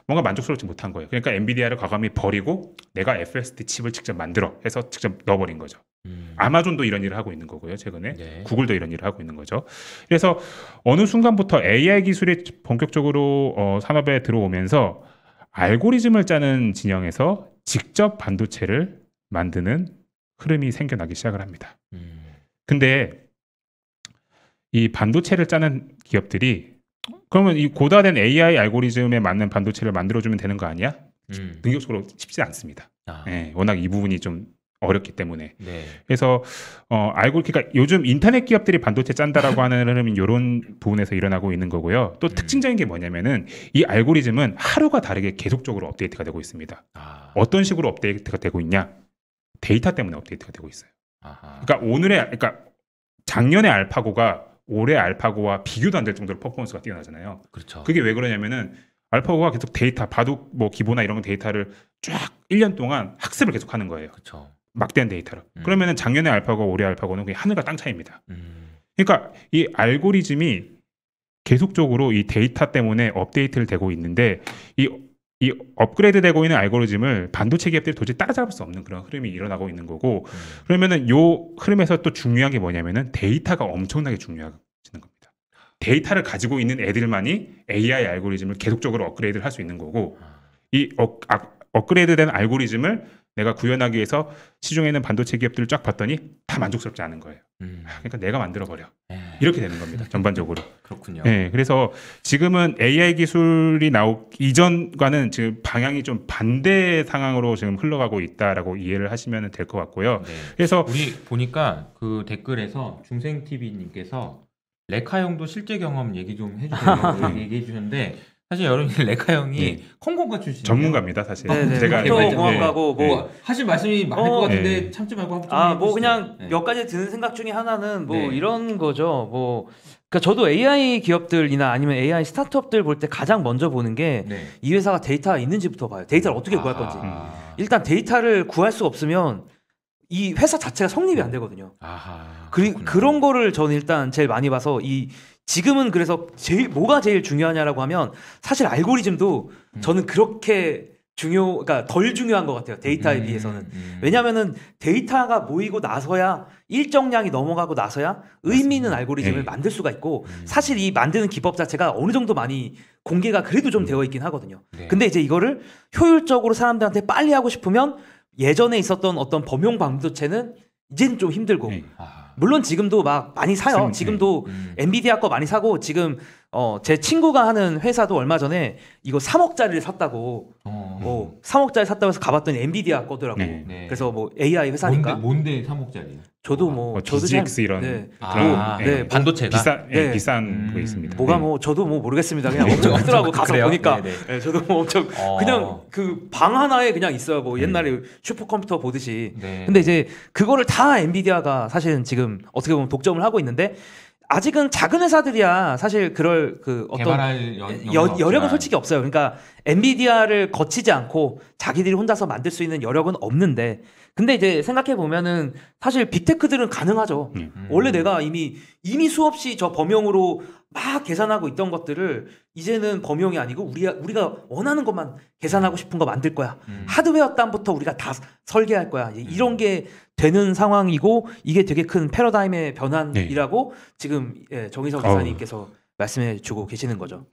뭔가 만족스럽지 못한 거예요. 그러니까 엔비디아를 과감히 버리고 내가 FSD 칩을 직접 만들어 해서 직접 넣어버린 거죠. 음. 아마존도 이런 일을 하고 있는 거고요. 최근에 네. 구글도 이런 일을 하고 있는 거죠. 그래서 어느 순간부터 AI 기술이 본격적으로 어, 산업에 들어오면서 알고리즘을 짜는 진영에서 직접 반도체를 만드는 흐름이 생겨나기 시작을 합니다. 음. 근데 이 반도체를 짜는 기업들이 그러면 이 고다된 AI 알고리즘에 맞는 반도체를 만들어주면 되는 거 아니야? 음. 능력적으로 쉽지 않습니다. 아. 네, 워낙 이 부분이 좀 어렵기 때문에. 네. 그래서 어 알고 그러니까 요즘 인터넷 기업들이 반도체 짠다라고 하는 흐름이 이런 부분에서 일어나고 있는 거고요. 또 음. 특징적인 게 뭐냐면은 이 알고리즘은 하루가 다르게 계속적으로 업데이트가 되고 있습니다. 아. 어떤 식으로 업데이트가 되고 있냐? 데이터 때문에 업데이트가 되고 있어요. 아하. 그러니까 오늘의 그러니까 작년의 알파고가 올해 알파고와 비교도 안 될 정도로 퍼포먼스가 뛰어나잖아요. 그렇죠. 그게 왜 그러냐면은 알파고가 계속 데이터 바둑 뭐 기보나 이런 데이터를 쫙 1년 동안 학습을 계속 하는 거예요. 그렇죠. 막대한 데이터로. 음. 그러면은 작년에 알파고 올해 알파고는 그냥 하늘과 땅 차이입니다. 음. 그러니까 이 알고리즘이 계속적으로 이 데이터 때문에 업데이트를 되고 있는데 이, 이 업그레이드 되고 있는 알고리즘을 반도체 기업들이 도저히 따라잡을 수 없는 그런 흐름이 일어나고 있는 거고 음. 그러면은 요 흐름에서 또 중요한 게 뭐냐면은 데이터가 엄청나게 중요해지는 겁니다. 데이터를 가지고 있는 애들만이 AI 알고리즘을 계속적으로 업그레이드를 할 수 있는 거고 아. 이 업, 아, 업그레이드된 알고리즘을 내가 구현하기 위해서 시중에 는 반도체 기업들을 쫙 봤더니 다 음. 만족스럽지 않은 거예요. 음. 아, 그러니까 내가 만들어 버려. 예. 이렇게 되는 겁니다. 전반적으로. <laughs> 그렇군요. 네, 그래서 지금은 AI 기술이 나오 이전과는 지금 방향이 좀 반대 상황으로 지금 흘러가고 있다라고 이해를 하시면 될 것 같고요. 네. 그래서 우리 보니까 그 댓글에서 중생 TV님께서 레카형도 실제 경험 얘기 좀 해주세요. <laughs> 얘기해 주셨는데 사실 여러분 <laughs> 레카 형이 네. 컴공과 출신 전문가입니다 사실 네네. 어, 제가 공과고 네. 뭐 네. 하실 말씀이 많을 어, 것 같은데 예. 참지 말고 아뭐 그냥 예. 몇 가지 드는 생각 중에 하나는 뭐 네. 이런 거죠 뭐 그러니까 저도 AI 기업들이나 아니면 AI 스타트업들 볼 때 가장 먼저 보는 게이 네. 회사가 데이터가 있는지부터 봐요 데이터를 어떻게 아. 구할 건지 음. 일단 데이터를 구할 수 없으면 이 회사 자체가 성립이 안 되거든요. 아하, 그리, 그런 거를 저는 일단 제일 많이 봐서 이 지금은 그래서 제일 뭐가 제일 중요하냐라고 하면 사실 알고리즘도 음. 저는 그렇게 중요 그러니까 덜 중요한 것 같아요 데이터에 음. 비해서는 음, 음. 왜냐하면은 데이터가 모이고 나서야 일정량이 넘어가고 나서야 의미 있는 알고리즘을 에 예. 만들 수가 있고 음. 사실 이 만드는 기법 자체가 어느 정도 많이 공개가 그래도 좀 되어 있긴 하거든요 네. 근데 이제 이거를 효율적으로 사람들한테 빨리 하고 싶으면 예전에 있었던 어떤 범용 방도체는 이젠좀 힘들고 네. 아. 물론 지금도 막 많이 사요. 네. 지금도 음. 엔비디아 거 많이 사고 지금 어, 제 친구가 하는 회사도 얼마 전에 이거 3억짜리를 샀다고 어. 뭐 어, 3억짜리 샀다고 해서 가봤더니 엔비디아 거더라고. 네. 네. 그래서 뭐 AI 회사니까. 뭔데, 뭔데 3억짜리? 저도 어, 뭐 어, 저도 GGX 잘, 이런 네. 그 뭐, 아, 네. 네. 반도체가 비싸, 네. 예, 네. 비싼 음, 거 있습니다. 뭐가 네. 뭐 저도 뭐 모르겠습니다. 그냥 네. 엄청 크더라고 아, 가서 그래요? 보니까 네, 네. 네, 저도 뭐 엄청 어. 그냥 그 방 하나에 그냥 있어요. 뭐 옛날에 음. 슈퍼컴퓨터 보듯이. 근데 이제 그거를 다 엔비디아가 사실은 지금 어떻게 보면 독점을 하고 있는데 아직은 작은 회사들이야 사실 그럴 그 어떤 여, 여력은 솔직히 없어요. 그러니까 엔비디아를 거치지 않고 자기들이 혼자서 만들 수 있는 여력은 없는데 근데 이제 생각해 보면은 사실 빅테크들은 가능하죠. 음. 원래 내가 이미 이미 수없이 저 범용으로 막 계산하고 있던 것들을 이제는 범용이 아니고 우리 우리가 원하는 것만 계산하고 싶은 거 만들 거야. 음. 하드웨어 단부터 우리가 다 설계할 거야. 음. 이런 게 되는 상황이고 이게 되게 큰 패러다임의 네. 변환이라고 네. 지금 예, 정의석 기사님께서 말씀해 주고 계시는 거죠.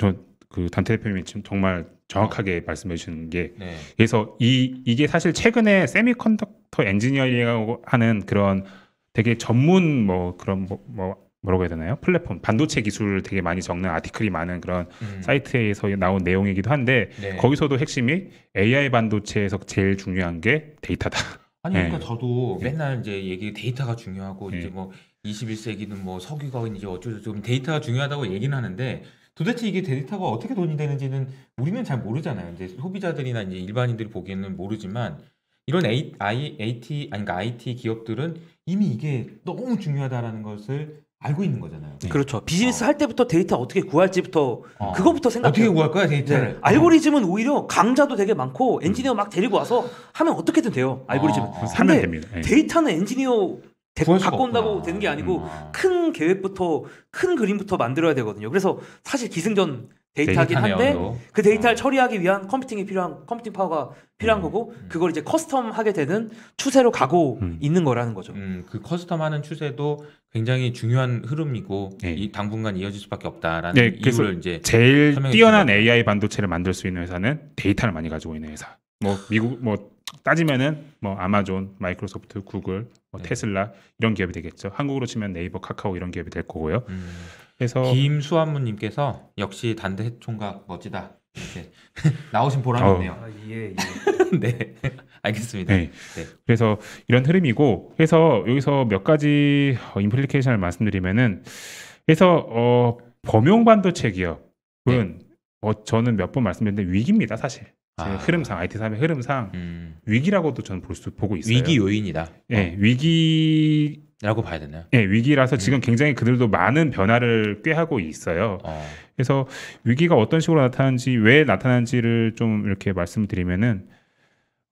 그 단태 대표님이 지금 정말 정확하게 말씀해 주시는 게 네. 그래서 이 이게 사실 최근에 세미컨덕터 엔지니어링하고 하는 그런 되게 전문 뭐 그런 뭐, 뭐 뭐라고 해야 되나요? 플랫폼 반도체 기술 되게 많이 적는 아티클이 많은 그런 음. 사이트에서 나온 내용이기도 한데 네. 거기서도 핵심이 AI 반도체에서 제일 중요한 게 데이터다. 아니 그러니까 네. 저도 네. 맨날 이제 얘기 데이터가 중요하고 네. 이제 뭐 21세기는 뭐 석유가 이제 어쩌고저쩌고 데이터가 중요하다고 얘기는 하는데 도대체 이게 데이터가 어떻게 돈이 되는지는 우리는 잘 모르잖아요. 이제 소비자들이나 이제 일반인들이 보기에는 모르지만 이런 A, I, AT 아니 그러니까 IT 기업들은 이미 이게 너무 중요하다라는 것을 알고 있는 거잖아요. 네. 그렇죠. 어. 비즈니스 어. 할 때부터 데이터 어떻게 구할지부터 어. 그거부터 생각. 어떻게 구할 거야 데이터를? 네. 알고리즘은 오히려 강자도 되게 많고 음. 엔지니어 막 데리고 와서 하면 어떻게든 돼요. 아, 알고리즘은. 어. 근데 됩니다. 예. 데이터는 엔지니어 데, 갖고 온다고 없구나. 되는 게 아니고 음. 아. 큰 계획부터 큰 그림부터 만들어야 되거든요. 그래서 사실 기승전 데이터긴 한데 그 데이터를 어. 처리하기 위한 컴퓨팅이 필요한 컴퓨팅 파워가 필요한 음, 거고 음. 그걸 이제 커스텀하게 되는 추세로 가고 음. 있는 거라는 거죠. 음, 그 커스텀하는 추세도 굉장히 중요한 흐름이고 네. 이 당분간 이어질 수밖에 없다라는 네, 이유를 이제 제일 뛰어난 주시면. AI 반도체를 만들 수 있는 회사는 데이터를 많이 가지고 있는 회사. 뭐 미국 뭐 따지면은 뭐 아마존, 마이크로소프트, 구글, 뭐 네. 테슬라 이런 기업이 되겠죠. 한국으로 치면 네이버, 카카오 이런 기업이 될 거고요. 음. 그래서 김수환무님께서 역시 단대 총각 멋지다. 이렇게 <laughs> 나오신 보람이 네요 어. 아, 예, 예. <laughs> 네, 알겠습니다. 네. 네. 그래서 이런 흐름이고, 해서 여기서 몇 가지 어, 인플리케이션을 말씀드리면은, 해서 어, 범용 반도체 기업은 네. 어, 저는 몇 번 말씀드렸는데 위기입니다, 사실. 아. 흐름상 IT 산업의 흐름상 음. 위기라고도 저는 볼 수 보고 있어요. 위기 요인이다. 네, 어. 위기 라고 봐야 되나요? 네, 위기라서 음. 지금 굉장히 그들도 많은 변화를 꾀하고 있어요. 어. 그래서 위기가 어떤 식으로 나타나는지 왜 나타나는지를 좀 이렇게 말씀드리면은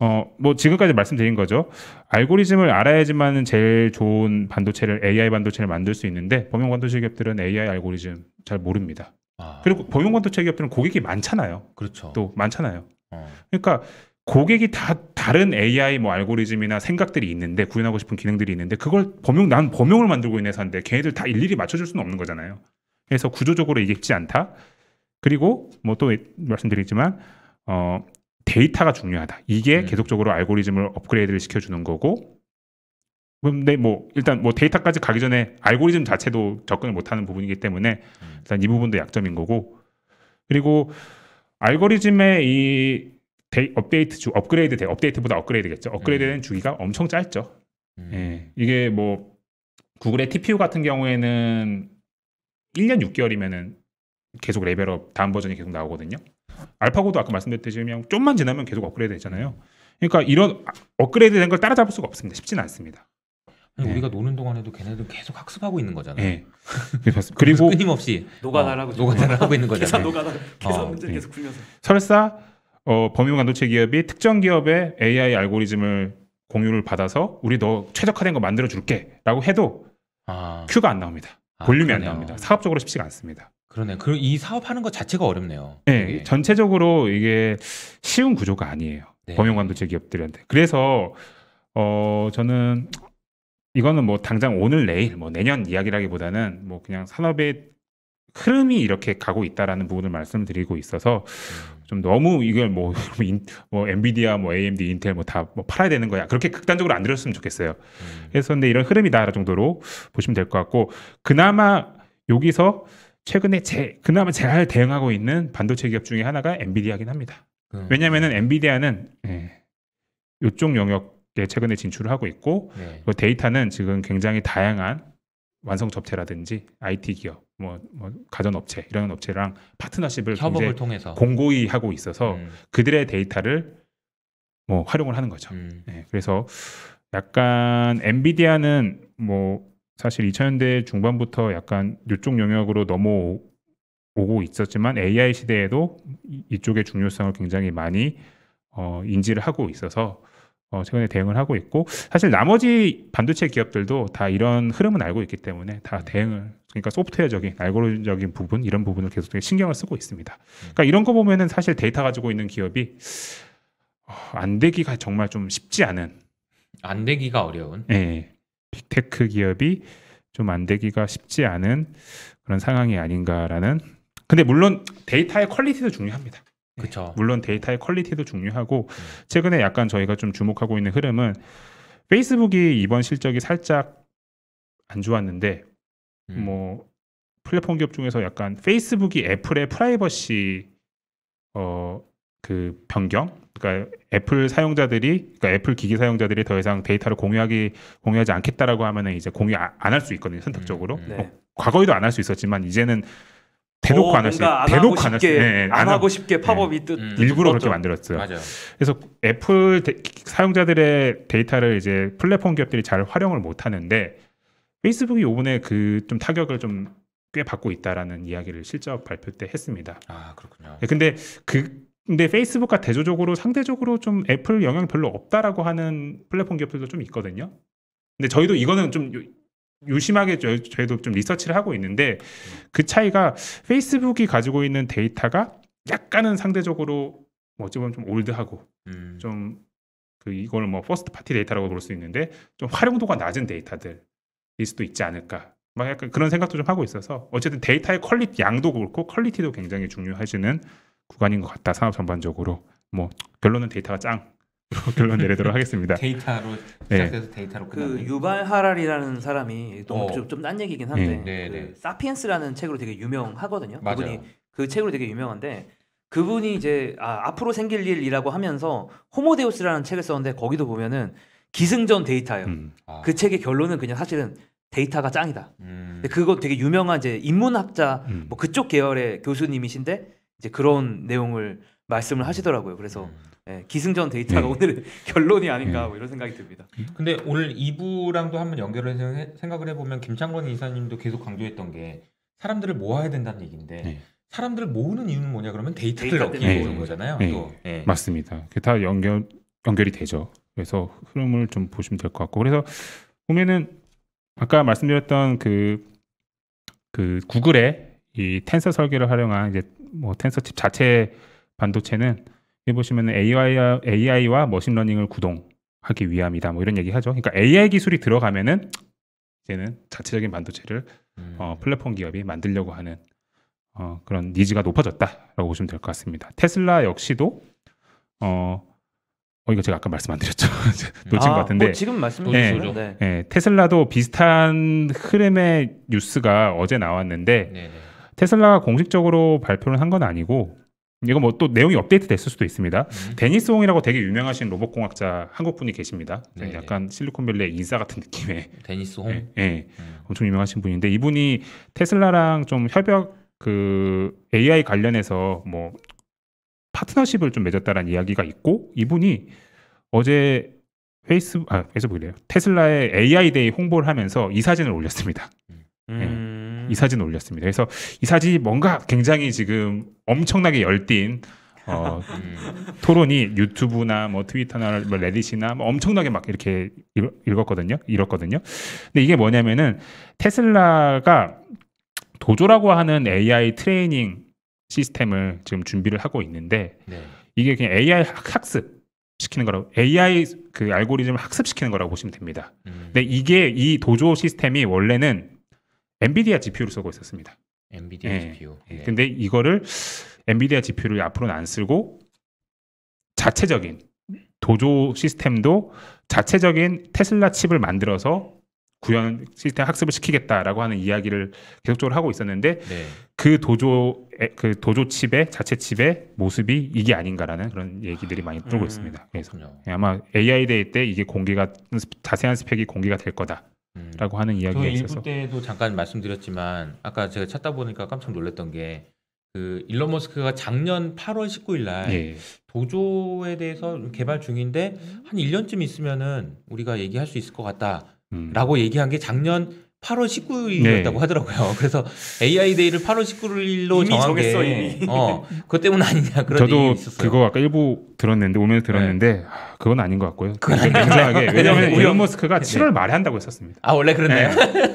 어, 뭐 지금까지 말씀드린 거죠. 알고리즘을 알아야지만 제일 좋은 반도체를 AI 반도체를 만들 수 있는데 범용 반도체 기업들은 AI 알고리즘 잘 모릅니다. 아. 그리고 범용 반도체 기업들은 고객이 많잖아요. 그렇죠. 또 많잖아요. 어. 그러니까 고객이 다 다른 AI 뭐 알고리즘이나 생각들이 있는데 구현하고 싶은 기능들이 있는데 그걸 범용 난 범용을 만들고 있는 회사인데 걔네들 다 일일이 맞춰줄 수는 없는 거잖아요. 그래서 구조적으로 이게 쉽지 않다. 그리고 뭐 또 말씀드리지만 어 데이터가 중요하다. 이게 네. 계속적으로 알고리즘을 업그레이드를 시켜주는 거고. 근데 네, 뭐 일단 뭐 데이터까지 가기 전에 알고리즘 자체도 접근을 못하는 부분이기 때문에 음. 일단 이 부분도 약점인 거고. 그리고 알고리즘의 이데 업데이트 주 업그레이드 돼 업데이트보다 업그레이드겠죠. 업그레이드된 음. 주기가 엄청 짧죠. 음. 예. 이게 뭐 구글의 TPU 같은 경우에는 1년 6개월이면은 계속 레벨업 다음 버전이 계속 나오거든요. 알파고도 아까 말씀드렸듯이 그냥 좀만 지나면 계속 업그레이드 되잖아요. 그러니까 이런 업그레이드 된 걸 따라잡을 수가 없습니다. 쉽지는 않습니다. 네. 우리가 노는 동안에도 걔네들 계속 학습하고 있는 거잖아요. 네. <laughs> 그리고 끊임없이 노가다라고 어, 노가다라고 있는 거잖아요. 계산 노가다 계산 어, 문제 예. 계속 풀면서. 설사 어, 범용 반도체 기업이 특정 기업의 AI 알고리즘을 공유를 받아서 우리 너 최적화된 거 만들어 줄게라고 해도 아. 큐가 안 나옵니다. 아, 볼륨이 그안 나옵니다. 사업적으로 쉽지가 않습니다. 그러네. 그럼 이 사업하는 것 자체가 어렵네요. 네, 이게. 전체적으로 이게 쉬운 구조가 아니에요. 네. 범용 반도체 기업들한테. 그래서 어 저는 이거는 뭐 당장 오늘 내일 뭐 내년 이야기라기보다는 뭐 그냥 산업의 흐름이 이렇게 가고 있다라는 부분을 말씀드리고 있어서 음. 좀 너무 이걸 뭐, <laughs> 인, 뭐 엔비디아, 뭐 AMD, 인텔 뭐 다 뭐 팔아야 되는 거야. 그렇게 극단적으로 안 들었으면 좋겠어요. 음. 그래서 근데 이런 흐름이다 라 정도로 보시면 될 것 같고 그나마 여기서 최근에 제 그나마 잘 대응하고 있는 반도체 기업 중에 하나가 엔비디아긴 합니다. 음. 왜냐하면은 엔비디아는 예, 이쪽 영역에 최근에 진출을 하고 있고 네. 그 데이터는 지금 굉장히 다양한 완성 접체라든지 IT 기업, 뭐, 뭐 가전 업체 이런 업체랑 파트너십을 협업을 통해서 공고히 하고 있어서 음. 그들의 데이터를 뭐 활용을 하는 거죠. 음. 네, 그래서 약간 엔비디아는 뭐 사실 2000년대 중반부터 약간 이쪽 영역으로 넘어오고 있었지만 AI 시대에도 이쪽의 중요성을 굉장히 많이 어, 인지를 하고 있어서 어, 최근에 대응을 하고 있고 사실 나머지 반도체 기업들도 다 이런 흐름은 알고 있기 때문에 다 음. 대응을 그러니까 소프트웨어적인 알고리즘적인 부분 이런 부분을 계속 신경을 쓰고 있습니다. 음. 그러니까 이런 거 보면은 사실 데이터 가지고 있는 기업이 어, 안 되기가 정말 좀 쉽지 않은 안 되기가 어려운 예, 예. 빅테크 기업이 좀 안 되기가 쉽지 않은 그런 상황이 아닌가라는 근데 물론 데이터의 퀄리티도 중요합니다. 예. 그쵸. 물론 데이터의 퀄리티도 중요하고 음. 최근에 약간 저희가 좀 주목하고 있는 흐름은 페이스북이 이번 실적이 살짝 안 좋았는데 음. 뭐 플랫폼 기업 중에서 약간 페이스북이 애플의 프라이버시 어 그 변경 그러니까 애플 사용자들이 그러니까 애플 기기 사용자들이 더 이상 데이터를 공유하기 공유하지 않겠다라고 하면은 이제 공유 안 할 수 있거든요 음, 선택적으로 음, 네. 어, 과거에도 안 할 수 있었지만 이제는 대놓고 어, 안 했어요. 안 대놓고 안 했어요. 네, 예, 예, 안, 안 하고 싶게 예, 팝업이 네. 뜻 음. 일부러 그렇게 만들었어요. 맞아요. 그래서 애플 데, 사용자들의 데이터를 이제 플랫폼 기업들이 잘 활용을 못 하는데 페이스북이 요번에 그 좀 타격을 좀 꽤 받고 있다라는 이야기를 실적 발표 때 했습니다. 아 그렇군요. 네, 근데 그 근데 페이스북과 대조적으로 상대적으로 좀 애플 영향 별로 없다라고 하는 플랫폼 기업들도 좀 있거든요. 근데 저희도 이거는 좀 유심하게 저희도 좀 리서치를 하고 있는데 그 차이가 페이스북이 가지고 있는 데이터가 약간은 상대적으로 뭐 어찌 보면 좀 올드하고 음. 좀그 이걸 뭐 퍼스트 파티 데이터라고 볼 수 있는데 좀 활용도가 낮은 데이터들일 수도 있지 않을까 막 약간 그런 생각도 좀 하고 있어서 어쨌든 데이터의 퀄리티 양도 그렇고 퀄리티도 굉장히 중요하시는 구간인 것 같다 산업 전반적으로 뭐 결론은 데이터가 짱 결론 내리도록 하겠습니다. 데이터로 시작돼서 네. 데이터로 끝나는. 그 유발 하랄이라는 사람이 너무 어. 좀딴 얘기긴 한데 네. 네, 네. 그 사피엔스라는 책으로 되게 유명하거든요. 맞아요. 그분이 그 책으로 되게 유명한데 그분이 이제 아, 앞으로 생길 일이라고 하면서 호모데우스라는 책을 썼는데 거기도 보면은 기승전 데이터예요. 음. 아. 그 책의 결론은 그냥 사실은 데이터가 짱이다. 음. 그거 되게 유명한 이제 인문학자 음. 뭐 그쪽 계열의 교수님이신데 이제 그런 내용을 말씀을 하시더라고요. 그래서 음. 네, 기승전 데이터가 네. 오늘 <laughs> 결론이 아닌가 네. 뭐 이런 생각이 듭니다. 근데 오늘 2부랑도 한번 연결해서 생각을 해보면 김창건 이사님도 계속 강조했던 게 사람들을 모아야 된다는 얘기인데 네. 사람들을 모으는 이유는 뭐냐 그러면 데이터를 얻기 위한 거잖아요. 또. 예. 맞습니다. 그게 다 연결 연결이 되죠. 그래서 흐름을 좀 보시면 될 것 같고 그래서 보면은 아까 말씀드렸던 그그 그 구글의 이 텐서 설계를 활용한 이제 뭐 텐서 칩 자체 반도체는 여기 보시면 AI와, AI와 머신러닝을 구동하기 위함이다. 뭐 이런 얘기하죠. 그러니까 AI 기술이 들어가면은 이제는 자체적인 반도체를 음. 어, 플랫폼 기업이 만들려고 하는 어, 그런 니즈가 높아졌다라고 보시면 될 것 같습니다. 테슬라 역시도 어, 어, 이거 제가 아까 말씀 안 드렸죠. <laughs> 놓친 아, 것 같은데. 뭐 지금 말씀 네, 네. 네, 테슬라도 비슷한 흐름의 뉴스가 어제 나왔는데 네네. 테슬라가 공식적으로 발표를 한 건 아니고 이거 뭐 또 내용이 업데이트 됐을 수도 있습니다. 음. 데니스 홍이라고 되게 유명하신 로봇 공학자 한국 분이 계십니다. 네, 네 약간 실리콘밸리 인사 같은 느낌의 데니스 홍. 예, 예. 음. 엄청 유명하신 분인데 이분이 테슬라랑 좀 협약 그 AI 관련해서 뭐 파트너십을 좀 맺었다라는 이야기가 있고 이분이 어제 페이스 아 페이스북이래요 테슬라의 AI 데이 홍보를 하면서 이 사진을 올렸습니다. 음. 예. 음. 이 사진 올렸습니다. 그래서 이 사진이 뭔가 굉장히 지금 엄청나게 열띤 어, 음, 토론이 유튜브나 뭐 트위터나 뭐 레딧이나 뭐 엄청나게 막 이렇게 읽었거든요. 읽었거든요. 근데 이게 뭐냐면은 테슬라가 도조라고 하는 AI 트레이닝 시스템을 지금 준비를 하고 있는데 네. 이게 그냥 AI 학습 시키는 거라고 AI 그 알고리즘을 학습시키는 거라고 보시면 됩니다. 음. 근데 이게 이 도조 시스템이 원래는 엔비디아 GPU를 쓰고 있었습니다. 엔비디아 예, GPU. 네. 예. 예. 근데 이거를 엔비디아 GPU를 앞으로는 안 쓰고 자체적인 도조 시스템도 자체적인 테슬라 칩을 만들어서 구현 시스템 학습을 시키겠다라고 하는 이야기를 계속적으로 하고 있었는데 네. 그 도조 그 도조 칩의 자체 칩의 모습이 이게 아닌가라는 그런 얘기들이 많이 들고 아, 음, 있습니다. 그래서 그렇군요. 예, 아마 AI 데이 때 이게 공개가 자세한 스펙이 공개가 될 거다. 음. 라고 하는 이야기가 있어서 일부 때도 잠깐 말씀드렸지만 아까 제가 찾다 보니까 깜짝 놀랐던 게 그 일론 머스크가 작년 8월 19일 날 예. 도조에 대해서 개발 중인데 한 1년쯤 있으면은 우리가 얘기할 수 있을 것 같다라고 음. 얘기한 게 작년 8월 19일이었다고 네. 하더라고요. <laughs> 그래서 AI 데이를 8월 19일로 정한 게 이미. 어, 그것 때문 아니냐 그런 저도 있었어요. 그거 아까 일부 들었는데 오면서 네. 들었는데 네. 그건 아닌 것 같고요. 굉장하게 <laughs> 왜냐하면 일론 머스크가 네. 7월 말에 한다고 했었습니다. 아 원래 그랬나요? 네.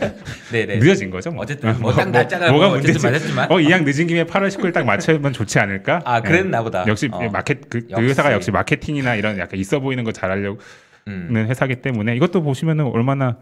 <laughs> 네. 네 늦어진 거죠. 뭐. 어쨌든 아, 뭐, 뭐, 딱 날짜가 뭐, 가 문제지 맞았지만 어 이왕 늦은 김에 8월 19일 딱 맞춰면 좋지 않을까? 아 네. 그랬나 보다. 역시 어. 마켓 그, 그, 역시. 회사가 역시 마케팅이나 이런 약간 있어 보이는 거 잘하려고 는 음. 회사기 때문에 이것도 보시면은 얼마나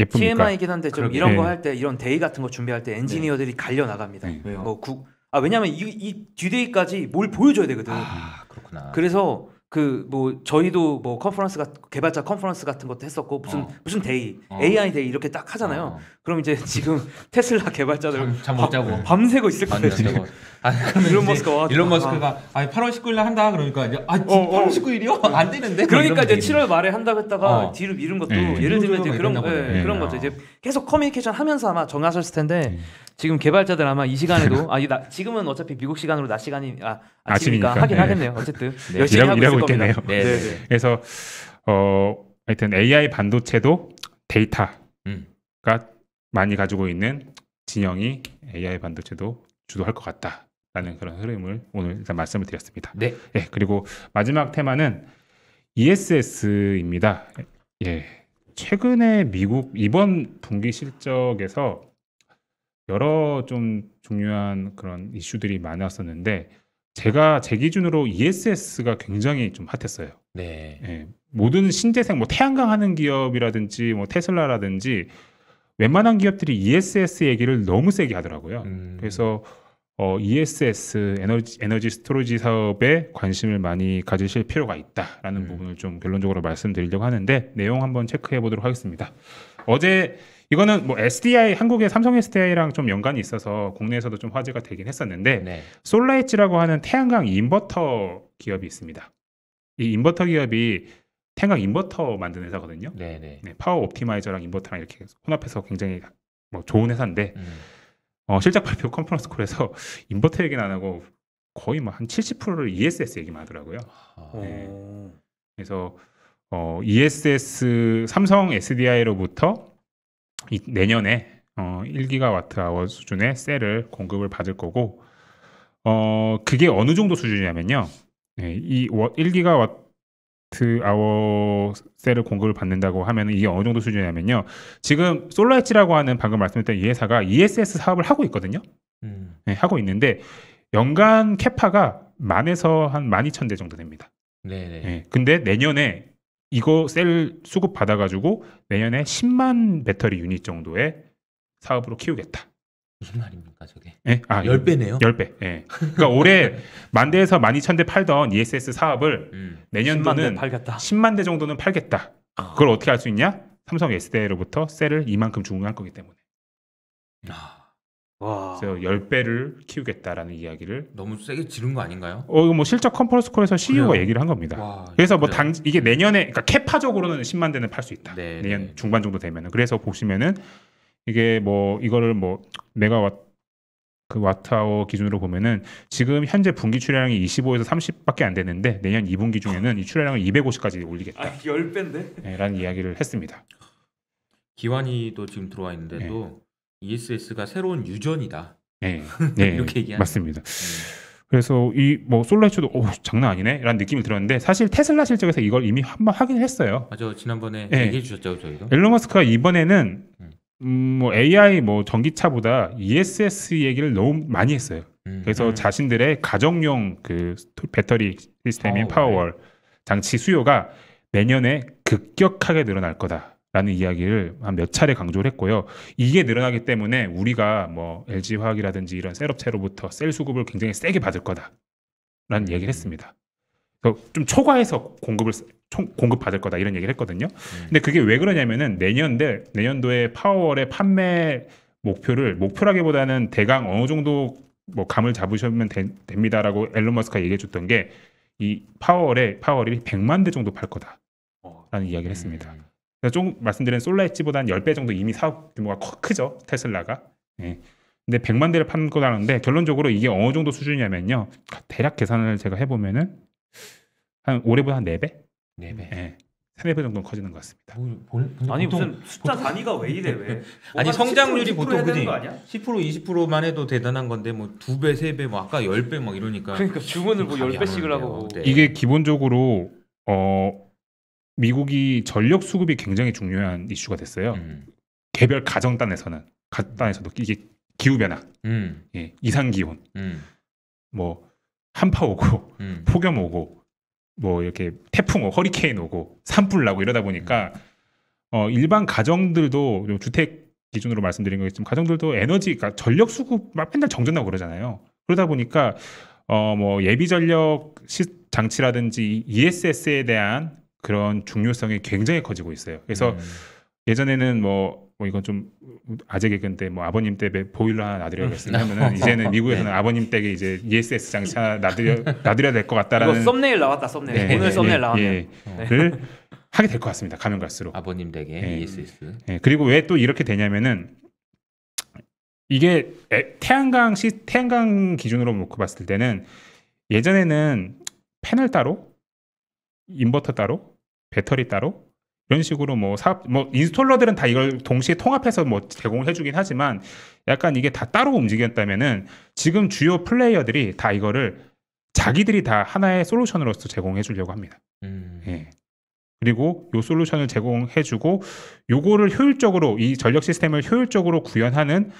예쁩니까? TMI이긴 한데 좀 그러게. 이런 거 할때 네. 이런 데이 같은 거 준비할 때 엔지니어들이 네. 갈려 나갑니다. 왜뭐 네. 국, 아 왜냐면 이, 이 뒤데이까지 뭘 보여줘야 되거든. 아 그렇구나. 그래서 그뭐 저희도 뭐 컨퍼런스 같 개발자 컨퍼런스 같은 것도 했었고 무슨 어. 무슨 데이 어. AI 데이 이렇게 딱 하잖아요. 어. 그럼 이제 <laughs> 지금 테슬라 개발자들 잠못 자고 밤새고 있을 거예요. 지금. 아, 일론 머스크가 일론 머스크가 아, 8월 1 9일날 한다 그러니까 이제 아 8월 어, 19일이요? 어. <laughs> 안 되는데. 뭐 그러니까 이제 7월 말에 한다 고 했다가 어. 뒤로 미룬 것도 네. 예를 들면 이제 그런 네. 그런 거죠. 이제 계속 커뮤니케이션 하면서 아마 정하셨을 텐데 음. 지금 개발자들 아마 이 시간에도 아 지금은 어차피 미국 시간으로 낮 시간이 아, 아침이니까, 아침이니까. 하긴 네. 하겠네요. 어쨌든 네. 열심히 일하고, 하고 있겠네요 네, 네. 네. 그래서 어 하여튼 AI 반도체도 데이터가 음. 많이 가지고 있는 진영이 AI 반도체도 주도할 것 같다라는 그런 흐름을 오늘 일단 말씀을 드렸습니다. 네. 예, 그리고 마지막 테마는 ESS입니다. 예. 최근에 미국 이번 분기 실적에서 여러 좀 중요한 그런 이슈들이 많았었는데 제가 제 기준으로 ESS가 굉장히 좀 핫했어요. 네. 예, 모든 신재생 뭐 태양광 하는 기업이라든지 뭐 테슬라라든지 웬만한 기업들이 ESS 얘기를 너무 세게 하더라고요. 음. 그래서 어, ESS 에너지, 에너지 스토리지 사업에 관심을 많이 가지실 필요가 있다라는 음. 부분을 좀 결론적으로 말씀드리려고 하는데 내용 한번 체크해 보도록 하겠습니다. 어제 이거는 뭐 SDI 한국의 삼성 SDI랑 좀 연관이 있어서 국내에서도 좀 화제가 되긴 했었는데 네. 솔라이지라고 하는 태양광 인버터 기업이 있습니다. 이 인버터 기업이 태양광 인버터 만드는 회사거든요. 네네. 네. 네, 파워 옵티마이저랑 인버터랑 이렇게 혼합해서 굉장히 뭐 좋은 회사인데 음. 어, 실적 발표 컨퍼런스 콜에서 <laughs> 인버터 얘기는 안 하고 거의 뭐 한 70%를 ESS 얘기만 하더라고요. 아. 네. 그래서 어, ESS 삼성 SDI로부터 내년에 어, 1기가 와트아워 수준의 셀을 공급을 받을 거고 어, 그게 어느 정도 수준이냐면요. 네, 이 1기가 와트아워 셀을 공급을 받는다고 하면 이게 어느 정도 수준이냐면요. 지금 솔라엣지라고 하는 방금 말씀드렸던 이 회사가 ESS 사업을 하고 있거든요. 음. 네, 하고 있는데 연간 캐파가 만에서 한 12,000대 정도 됩니다. 네네. 네, 근데 내년에 이거 셀 수급 받아가지고 내년에 10만 배터리 유닛 정도의 사업으로 키우겠다. 무슨 말입니까, 저게? 예? 아, 10배네요? 10배. 예. 그러니까 올해 <laughs> 만 대에서 0 이천 대 팔던 ESS 사업을 음. 내년도는 10만 대, 팔겠다. 10만 대 정도는 팔겠다. 아. 그걸 어떻게 알수 있냐? 삼성 S대로부터 셀을 이만큼 주문할 거기 때문에. 아. 그래서 와. 10배를 키우겠다라는 이야기를 너무 세게 지른 거 아닌가요? 어, 이거 뭐 실적 컨퍼런스 콜에서 CEO가 그래요. 얘기를 한 겁니다. 와, 그래서 뭐 네. 당, 이게 내년에, 그러니까 캐파적으로는 10만 대는 팔 수 있다. 네, 네. 내년 네. 중반 정도 되면은. 그래서 보시면은 이게 뭐 이거를 뭐내가왓그 와타워 기준으로 보면은 지금 현재 분기 출하량이 25에서 30밖에 안 되는데 내년 2분기 중에는 이 출하량을 250까지 올리겠다. 아, 10배인데? 네, 라는 이야기를 했습니다. 기환이도 지금 들어와 있는데도 네. ESS가 새로운 유전이다. 네, 네 <laughs> 이렇게 얘기하는 맞습니다. 음. 그래서 이 뭐 솔라이츠도 오 장난 아니네라는 느낌이 들었는데 사실 테슬라 실적에서 이걸 이미 한 번 확인했어요. 맞아 지난번에 네. 얘기해 주셨죠 저희가. 앨런 머스크가 이번에는 음. 음, 뭐 AI 뭐 전기차보다 ESS 얘기를 너무 많이 했어요. 음, 그래서 음. 자신들의 가정용 그 배터리 시스템인 어, 네. 파워월, 장치 수요가 내년에 급격하게 늘어날 거다. 라는 이야기를 한 몇 차례 강조를 했고요. 이게 늘어나기 때문에 우리가 뭐 LG 화학이라든지 이런 셀업체로부터 셀 수급을 굉장히 세게 받을 거다라는 얘기를 음. 했습니다. 좀 초과해서 공급을 공급 받을 거다 이런 얘기를 했거든요. 음. 근데 그게 왜 그러냐면은 내년대 내년도에 파워월의 판매 목표를 목표라기보다는 대강 어느 정도 뭐 감을 잡으시면 되, 됩니다라고 앨런 머스크가 얘기해 줬던 게 이파워월에 파워월이 100만 대 정도 팔 거다라는 어. 이야기를 했습니다. 음. 그래서 조금 말씀드린 솔라 엣지보다 10배 정도 이미 사업 규모가 커, 크죠. 테슬라가. 네. 근데 100만 대를 판 거라는데 결론적으로 이게 어느 정도 수준이냐면요. 대략 계산을 제가 해보면은 한 올해보다 한 4배? 4배. 예. 3배 정도 커지는 것 같습니다. 뭐, 볼, 아니 보통, 무슨 숫자 보통, 단위가 왜 이래 왜? <laughs> 아니 성장률이 10%, 보통 그지 10% 20%만 해도 대단한 건데 뭐 두 배, 세 배, 뭐 아까 10배 막 이러니까 그러니까 주문을 뭐 10배씩을 하고 네. 이게 기본적으로 어 미국이 전력 수급이 굉장히 중요한 이슈가 됐어요. 음. 개별 가정 단에서는 가 단에서도 이게 기후 변화, 음. 예, 이상 기온, 음. 뭐 한파 오고 음. 폭염 오고 뭐 이렇게 태풍 오고 허리케인 오고 산불 나고 이러다 보니까 음. 어, 일반 가정들도 주택 기준으로 말씀드린 거겠지만 가정들도 에너지 그러니까 전력 수급 막 맨날 정전 나고 그러잖아요. 그러다 보니까 어뭐 예비 전력 시, 장치라든지 ESS에 대한 그런 중요성이 굉장히 커지고 있어요. 그래서 음. 예전에는 뭐, 뭐 이건 좀 아재 개그인데 뭐 아버님 댁에 보일러 하나 놔드려야겠습니다 하면은 음. <laughs> 이제는 미국에서는 네. 아버님 댁에 이제 ESS 장치 하나 놔드려 놔드려야 될 것 같다라는 이거 썸네일 나왔다 썸네일 네, 오늘 네, 썸네일 네, 나왔네요. 예. 네. 를 하게 될 것 같습니다. 가면 갈수록 아버님 댁에 예. ESS. 예, 그리고 왜 또 이렇게 되냐면은 이게 태양광 시 태양광 기준으로 놓고 봤을 때는 예전에는 패널 따로 인버터 따로, 배터리 따로 이런 식으로 뭐 사업 뭐 인스톨러들은 다 이걸 동시에 통합해서 뭐 제공을 해주긴 하지만 약간 이게 다 따로 움직였다면은 지금 주요 플레이어들이 다 이거를 자기들이 다 하나의 솔루션으로서 제공해 주려고 합니다. 음. 예. 그리고 요 솔루션을 제공해 주고 요거를 효율적으로 이 전력 시스템을 효율적으로 구현하는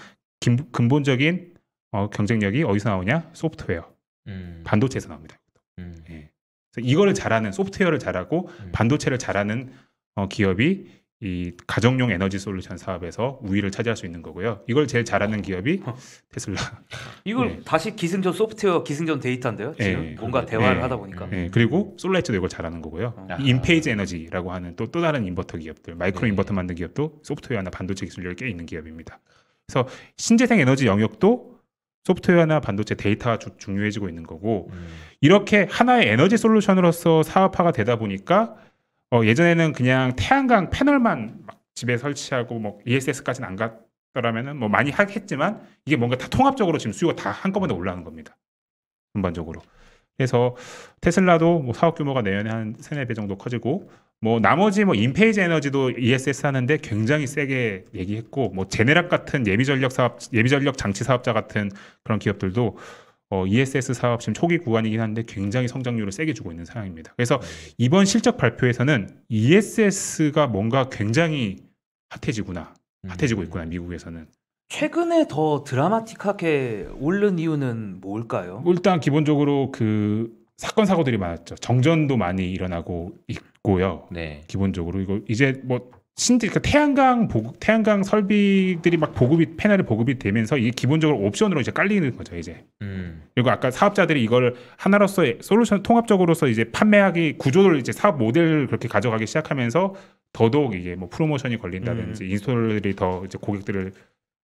긴, 근본적인 어, 경쟁력이 어디서 나오냐? 소프트웨어. 음. 반도체에서 나옵니다. 음. 예. 이거를 잘하는 소프트웨어를 잘하고 음. 반도체를 잘하는 어, 기업이 이 가정용 에너지 솔루션 사업에서 우위를 차지할 수 있는 거고요. 이걸 제일 잘하는 어. 기업이 어. 테슬라. <laughs> 이걸 네. 다시 기승전 소프트웨어 기승전 데이터인데요. 지금 네. 뭔가 대화를 네. 하다 보니까. 네, 그리고 솔라이트도 이걸 잘하는 거고요. 아. 인페이지 에너지라고 하는 또또 또 다른 인버터 기업들, 마이크로 네. 인버터 만든 기업도 소프트웨어나 반도체 기술력이 꽤 있는 기업입니다. 그래서 신재생 에너지 영역도 소프트웨어나 반도체 데이터가 주, 중요해지고 있는 거고 음. 이렇게 하나의 에너지 솔루션으로서 사업화가 되다 보니까 어, 예전에는 그냥 태양광 패널만 막 집에 설치하고 뭐 ESS까지는 안 갔더라면은 뭐 많이 하겠지만 이게 뭔가 다 통합적으로 지금 수요가 다 한꺼번에 올라오는 겁니다. 전반적으로. 그래서 테슬라도 뭐 사업 규모가 내년에 한 세네 배 정도 커지고 뭐 나머지 뭐 인페이지 에너지도 ESS 하는데 굉장히 세게 얘기했고 뭐 제네락 같은 예비 전력 사업 예비 전력 장치 사업자 같은 그런 기업들도 어, ESS 사업 지금 초기 구간이긴 한데 굉장히 성장률을 세게 주고 있는 상황입니다. 그래서 네. 이번 실적 발표에서는 ESS가 뭔가 굉장히 핫해지구나 핫해지고 음. 있구나 미국에서는 최근에 더 드라마틱하게 오른 이유는 뭘까요? 일단 기본적으로 그 사건 사고들이 많았죠. 정전도 많이 일어나고 있고요. 네. 기본적으로 이거 이제 뭐 신들 그러니까 태양광 보급, 태양광 설비들이 막 보급이 패널이 보급이 되면서 이게 기본적으로 옵션으로 이제 깔리는 거죠 이제. 음. 그리고 아까 사업자들이 이걸 하나로서 솔루션 통합적으로서 이제 판매하기 구조를 이제 사업 모델을 그렇게 가져가기 시작하면서 더더욱 이게 뭐 프로모션이 걸린다든지 음. 인솔들이 더 이제 고객들을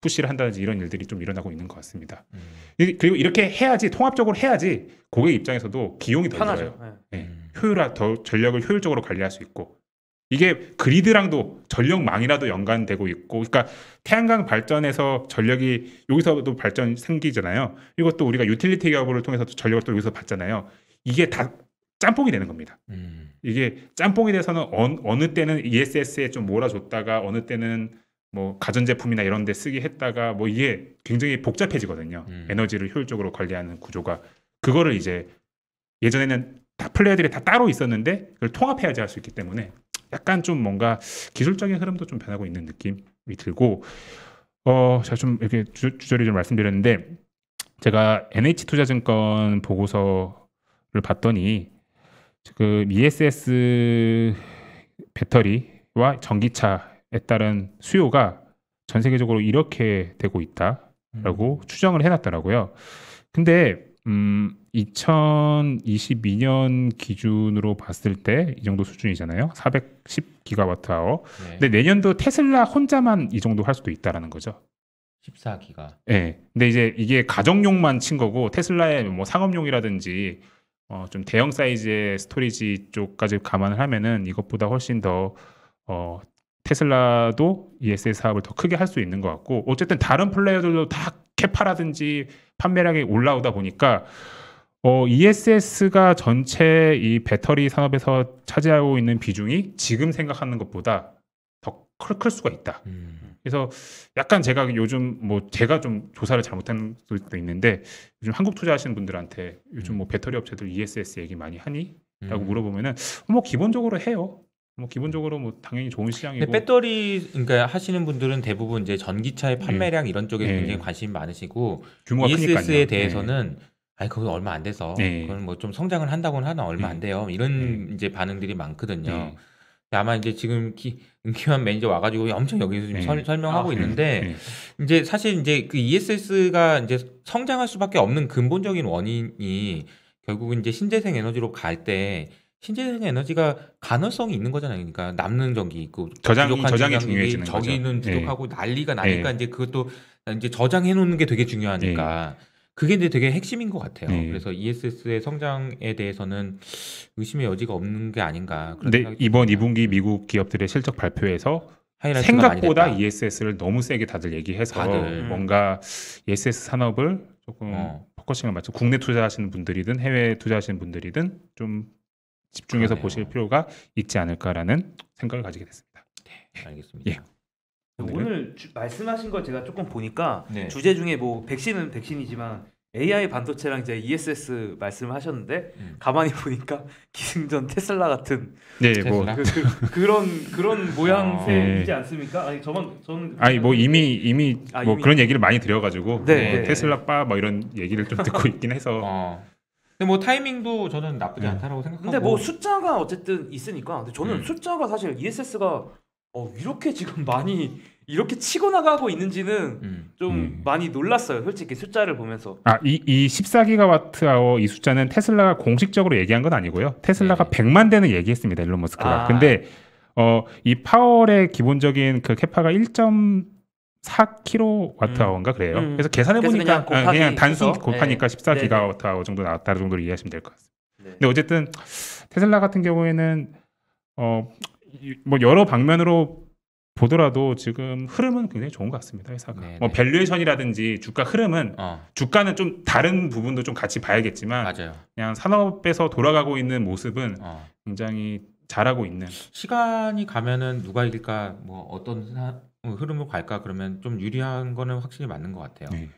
푸시를 한다든지 이런 일들이 좀 일어나고 있는 것 같습니다. 음. 그리고 이렇게 해야지 통합적으로 해야지 고객 입장에서도 비용이 더 편하죠. 네. 네. 음. 효율화 더 전력을 효율적으로 관리할 수 있고 이게 그리드랑도 전력망이라도 연관되고 있고 그러니까 태양광 발전에서 전력이 여기서도 발전 생기잖아요. 이것도 우리가 유틸리티 기업을 통해서 전력을 또 여기서 받잖아요. 이게 다 짬뽕이 되는 겁니다. 음. 이게 짬뽕이 돼서는 어, 느 때는 ESS에 좀 몰아줬다가 어느 때는 뭐 가전제품이나 이런 데쓰기 했다가 뭐 이게 굉장히 복잡해지거든요. 음. 에너지를 효율적으로 관리하는 구조가 그거를 이제 예전에는 다 플레이어들이 다 따로 있었는데 그걸 통합해야지 할 수 있기 때문에 약간 좀 뭔가 기술적인 흐름도 좀 변하고 있는 느낌이 들고 어 제가 좀 이렇게 주, 주저리 좀 말씀드렸는데 제가 NH투자증권 보고서를 봤더니 지금 ESS 배터리와 전기차 에 따른 수요가 전 세계적으로 이렇게 되고 있다라고 음. 추정을 해놨더라고요. 근데 음, 2022년 기준으로 봤을 때 이 정도 수준이잖아요. 410 기가와트아워. 네. 근데 내년도 테슬라 혼자만 이 정도 할 수도 있다라는 거죠. 14기가. 네. 예. 근데 이제 이게 가정용만 친 거고 테슬라의 뭐 상업용이라든지 어, 좀 대형 사이즈의 스토리지 쪽까지 감안을 하면은 이것보다 훨씬 더 어, 테슬라도 ESS 사업을 더 크게 할 수 있는 것 같고 어쨌든 다른 플레이어들도 다 캐파라든지 판매량이 올라오다 보니까 어, ESS가 전체 이 배터리 산업에서 차지하고 있는 비중이 지금 생각하는 것보다 더클 클 수가 있다. 음. 그래서 약간 제가 요즘 뭐 제가 좀 조사를 잘못한 것도 있는데 요즘 한국 투자하시는 분들한테 요즘 뭐 음. 배터리 업체들 ESS 얘기 많이 하니? 라고 음. 물어보면은 뭐 기본적으로 해요. 뭐 기본적으로 뭐 당연히 좋은 시장이고 배터리 그러니까 하시는 분들은 대부분 이제 전기차의 네. 판매량 네. 이런 쪽에 네. 굉장히 관심이 많으시고 규모가 ESS에 크니까요. E 네. 대해서는 네. 아니 그건 얼마 안 돼서 네. 그건 뭐 좀 성장을 한다고는 하나 얼마 안 음. 돼요 이런 이제 반응들이 많거든요. 아마 이제 지금 기, 은기만 매니저 와가지고 엄청 여기서 좀 네. 설, 명하고 아, 있는데 네. 네. 이제 사실 이제 그 ESS가 이제 성장할 수밖에 없는 근본적인 원인이 결국은 이제 신재생 에너지로 갈때 신재생 에너지가 가능성이 있는 거잖아요. 그러니까 남는 전기, 있고 그 저장이 저장이 중요해지는 거죠. 저기는 부족하고 네. 예. 난리가 나니까 네. 이제 그것도 이제 저장해 놓는 게 되게 중요하니까 네. 그게 이제 되게 핵심인 것 같아요. 네. 그래서 ESS의 성장에 대해서는 의심의 여지가 없는 게 아닌가. 그런데 이번 듭 2분기 미국 기업들의 실적 발표에서 생각보다 ESS를 너무 세게 다들 얘기해서 다들. 음. 음. 뭔가 ESS 산업을 조금 어. 포커싱을 맞춰 국내 투자하시는 분들이든 해외 투자하시는 분들이든 좀 집중해서 그러네요. 보실 필요가 있지 않을까라는 생각을 가지게 됐습니다. 네, 예. 알겠습니다. 예. 오늘 주, 말씀하신 걸 제가 조금 보니까 네. 주제 중에 뭐 백신은 백신이지만 AI 반도체랑 이제 ESS 말씀을 하셨는데 음. 가만히 보니까 <laughs> 기승전 테슬라 같은 네, 뭐 그, 그, 그런 그런 <laughs> 아, 모양새이지 어. 않습니까? 아니 저만 저 아니 뭐 이미 이미 아, 뭐 이미. 그런 얘기를 많이 들여가지고 네. 뭐 네. 테슬라 빠 뭐 이런 얘기를 좀 듣고 <laughs> 있긴 해서 어. 근데 뭐 타이밍도 저는 나쁘지 네. 않다라고 생각하고. 근데 뭐 숫자가 어쨌든 있으니까. 근데 저는 음. 숫자가 사실 ESS가 어, 이렇게 지금 많이 이렇게 치고 나가고 있는지는 음. 좀 음. 많이 놀랐어요. 솔직히 숫자를 보면서. 아, 이, 이 14기가와트아워 이 숫자는 테슬라가 공식적으로 얘기한 건 아니고요. 테슬라가 네. 100만 대는 얘기했습니다. 일론 머스크가. 아. 근데 어, 이 파월의 기본적인 그 캐파가 1. 4kWh인가 음. 그래요. 음. 그래서 계산해 보니까 그냥, 그냥, 단순 곱하니까 네. 14기가와트 정도 나왔다는 정도로 이해하시면 될 것 같습니다. 네. 근데 어쨌든 테슬라 같은 경우에는 어뭐 여러 방면으로 보더라도 지금 흐름은 굉장히 좋은 것 같습니다 회사가 네네. 뭐 네. 밸류에이션이라든지 주가 흐름은 어. 주가는 좀 다른 부분도 좀 같이 봐야겠지만 맞아요. 그냥 산업에서 돌아가고 있는 모습은 어. 굉장히 잘하고 있는 시간이 가면은 누가 이길까 뭐 어떤 사, 어, 흐름으로 갈까 그러면 좀 유리한 거는 확실히 맞는 것 같아요. 네.